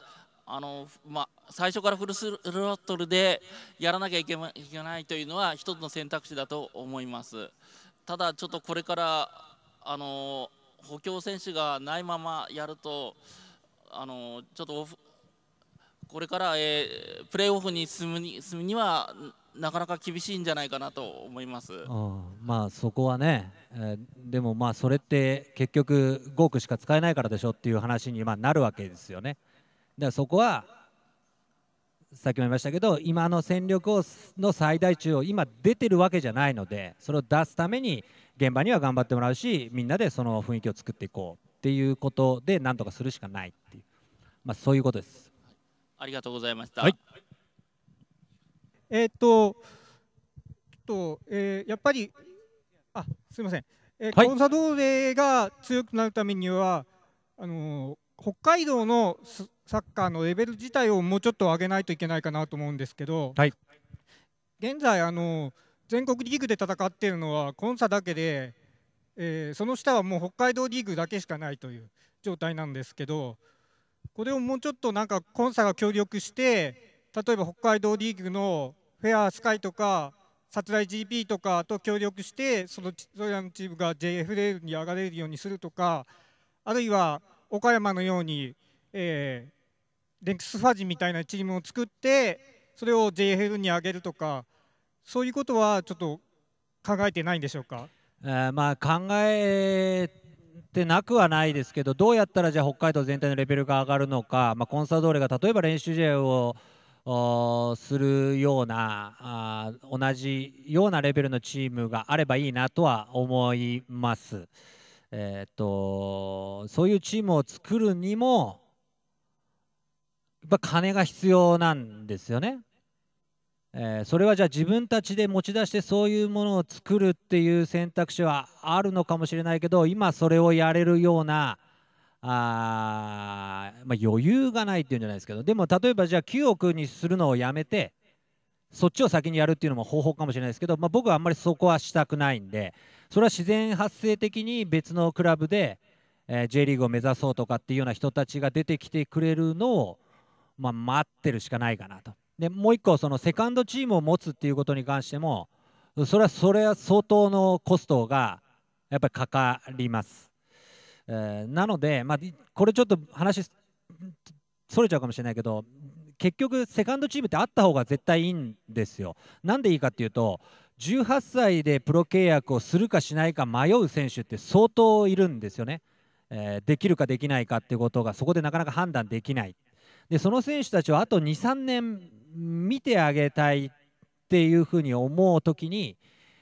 あのま最初からフルスロットルでやらなきゃいけないというのは一つの選択肢だと思います。ただちょっとこれからあの補強選手がないままやるとあのちょっとこれから、えー、プレーオフに進むに進むにはなかなか厳しいんじゃないかなと思います。まあそこはね、えー、でもまあそれって結局5億しか使えないからでしょっていう話にまなるわけですよね。だからそこはさっきも言いましたけど今の戦力をの最大値を今出てるわけじゃないのでそれを出すために現場には頑張ってもらうしみんなでその雰囲気を作っていこうっていうことでなんとかするしかないっていう、まあ、そういうことです。ありがとうございました、はい、えー、っとと、えー、やっぱりあすみません、えーはい、コンサドーレが強くなるためにはあのー、北海道のサッカーのレベル自体をもうちょっと上げないといけないかなと思うんですけど、はい、現在あのー全国リーグで戦っているのはコンサだけで、えー、その下はもう北海道リーグだけしかないという状態なんですけどこれをもうちょっとなんかンサが協力して例えば北海道リーグのフェアスカイとかサテライ GP とかと協力してそのそれらのチームが JFL に上がれるようにするとかあるいは岡山のように、えー、レンクスファジみたいなチームを作ってそれを JFL に上げるとかそういうことはちょっと考えてないんでしょうか、えー、まあ、考えてなくはないですけどどうやったらじゃあ北海道全体のレベルが上がるのか、まあ、コンサドーレが例えば練習試合をするようなあ同じようなレベルのチームがあればいいなとは思います。えーと、とそういうチームを作るにもやっぱ金が必要なんですよね。えー、それはじゃあ自分たちで持ち出してそういうものを作るっていう選択肢はあるのかもしれないけど今それをやれるようなあ、まあ、余裕がないっていうんじゃないですけどでも例えばじゃあ9億にするのをやめてそっちを先にやるっていうのも方法かもしれないですけど、まあ、僕はあんまりそこはしたくないんでそれは自然発生的に別のクラブで、えー、J リーグを目指そうとかっていうような人たちが出てきてくれるのを、まあ、待ってるしかないかなと。でもう1個そのセカンドチームを持つっていうことに関してもそれはそれは相当のコストがやっぱりかかります。えー、なので、まあ、これちょっと話それちゃうかもしれないけど結局セカンドチームってあった方が絶対いいんですよ。なんでいいかっていうと18歳でプロ契約をするかしないか迷う選手って相当いるんですよね。えー、できるかできないかっていうことがそこでなかなか判断できないでその選手たちをあと23年見てあげたいっていうふうに思う時に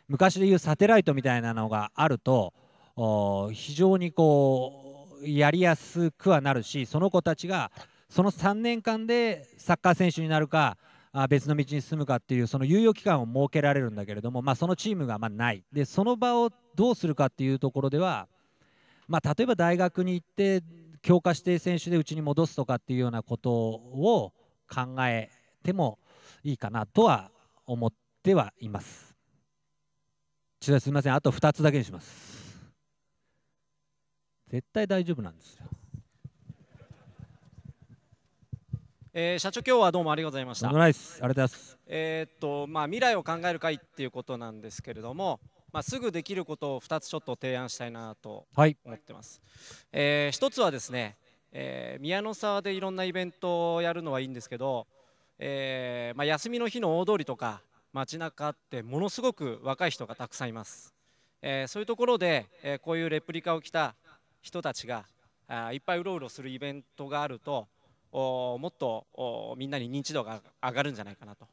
昔でいうサテライトみたいなのがあると非常にこうやりやすくはなるしその子たちがその3年間でサッカー選手になるかあ別の道に進むかっていうその猶予期間を設けられるんだけれども、まあ、そのチームがまないでその場をどうするかっていうところでは、まあ、例えば大学に行って強化指定選手でうちに戻すとかっていうようなことを考えてもいいかなとは思ってはいます。ちょすみません、あと2つだけにします。絶対大丈夫なんですよ。えー、社長今日はどうもありがとうございました。ありがとうございます。えー、っとまあ未来を考える会っていうことなんですけれども、まあ、すぐできることを2つちょっと提案したいなと思ってます、はい、えー、1つはですね、えー、宮の沢でいろんなイベントをやるのはいいんですけど、えー、まあ、休みの日の大通りとか街中ってものすごく若い人がたくさんいます、えそういうところで、えこういうレプリカを着た人たちがあいっぱいうろうろするイベントがあるともっとみんなに認知度が上がるんじゃないかなと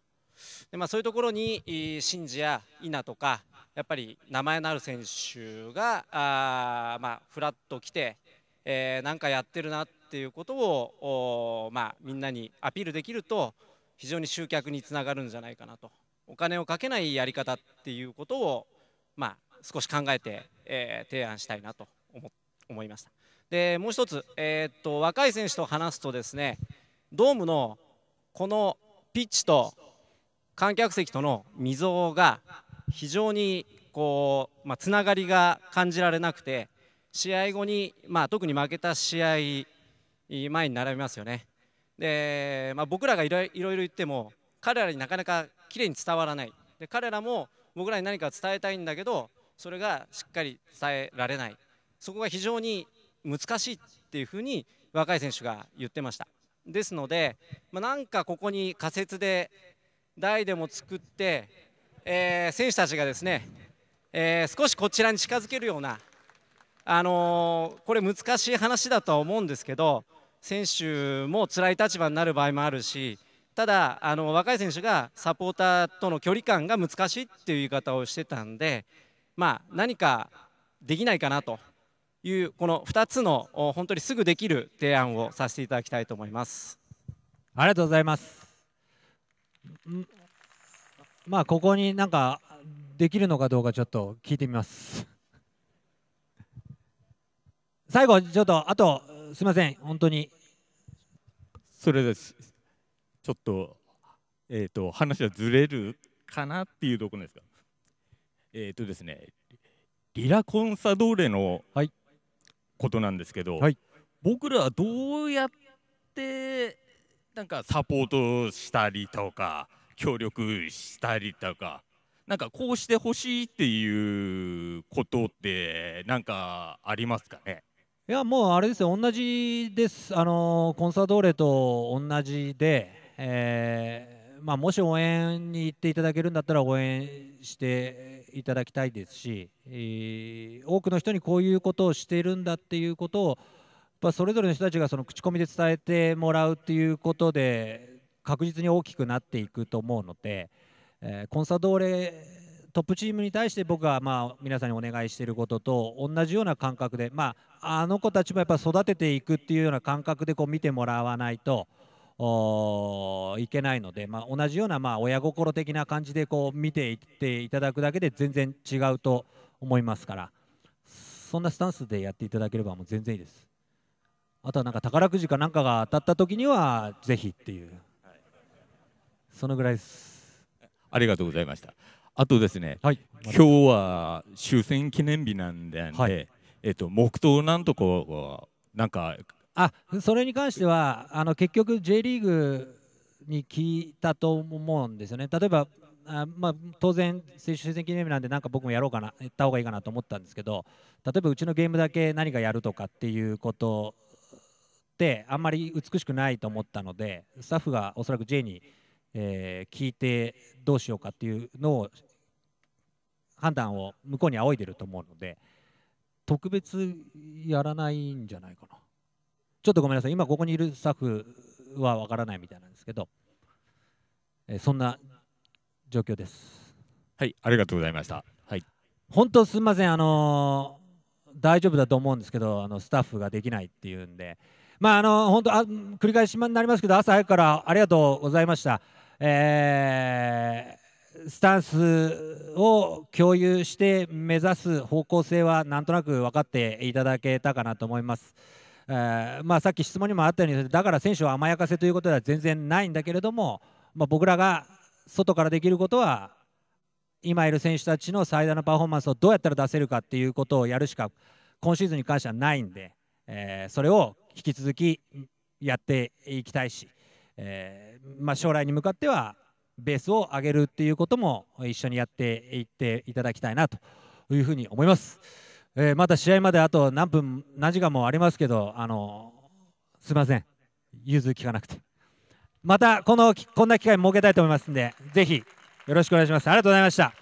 で、まあ、そういうところに神事や稲とかやっぱり名前のある選手があ、まあ、フラッと来て、えー、なんかやってるなっていうことを、まあ、みんなにアピールできると非常に集客につながるんじゃないかなとお金をかけないやり方っていうことを、まあ、少し考えて、えー、提案したいなと思思いましたでもう一つ、えー、っと若い選手と話すとですねドームのこのピッチと観客席との溝が非常にこう、まあ、つながりが感じられなくて試合後に、まあ、特に負けた試合前に並びますよねで、まあ、僕らがいろいろ言っても彼らになかなか綺麗に伝わらないで彼らも僕らに何か伝えたいんだけどそれがしっかり伝えられないそこが非常に難しいっていうふうに若い選手が言ってましたですので、まあ、なんかここに仮説で台でも作ってえー、選手たちがですね、えー、少しこちらに近づけるような、あのー、これ難しい話だとは思うんですけど選手も辛い立場になる場合もあるしただあの若い選手がサポーターとの距離感が難しいっていう言い方をしてたんで、まあ、何かできないかなというこの2つの本当にすぐできる提案をさせていただきたいと思います。ありがとうございます。まあここになんかできるのかどうかちょっと聞いてみます 最後ちょっとあとすみません本当にそれですちょっとえっ、ー、と話はずれるかなっていうところですかえっ、ー、とですねリラコンサドーレのことなんですけど、はい、僕らはどうやってなんかサポートしたりとか協力したりとかなんかこうしてほしいっていうことってなんかありますかねいやもうあれですよ同じですあのコンサドーレと同じで、えー、まあ、もし応援に行っていただけるんだったら応援していただきたいですし、えー、多くの人にこういうことをしているんだっていうことをやっぱそれぞれの人たちがその口コミで伝えてもらうっていうことで確実に大きくなっていくと思うので、えー、コンサドーレトップチームに対して僕はまあ皆さんにお願いしていることと同じような感覚で、まあ、あの子たちもやっぱ育てていくっていうような感覚でこう見てもらわないといけないので、まあ、同じようなまあ親心的な感じでこう見ていっていただくだけで全然違うと思いますからそんなスタンスでやっていただければもう全然いいです。あとはなんか宝くじかなんかが当たった時にはぜひっていうそのぐらいです。ありがとうございました。あとですね、はい、今日は終戦記念日なんで、はい、えっと黙祷なんとこうなんかあそれに関してはあの結局 J リーグに聞いたと思うんですよね。例えばあまあ、当然、終戦記念日なんでなんか僕もやろうかなやった方がいいかなと思ったんですけど例えばうちのゲームだけ何かやるとかっていうことってあんまり美しくないと思ったのでスタッフがおそらく J にえー、聞いてどうしようかっていうのを判断を向こうに仰いでると思うので特別やらないんじゃないかなちょっとごめんなさい今ここにいるスタッフはわからないみたいなんですけど、えー、そんな状況ですはいありがとうございましたはい本当すみませんあのー、大丈夫だと思うんですけどあのスタッフができないっていうんでまああの本当あ繰り返しになりますけど朝早くからありがとうございました。えー、スタンスを共有して目指す方向性はなんとなく分かっていただけたかなと思います。えー、まあ、さっき質問にもあったようにだから選手を甘やかせということでは全然ないんだけれども、まあ、僕らが外からできることは今いる選手たちの最大のパフォーマンスをどうやったら出せるかっていうことをやるしか今シーズンに関してはないんで、えー、それを引き続きやっていきたいし、えーまあ、将来に向かってはベースを上げるっていうことも一緒にやっていっていただきたいなというふうに思います。えー、また試合まであと何分何時間もありますけどあのすいません融通きかなくてまたこのこんな機会設けたいと思いますんでぜひよろしくお願いしますありがとうございました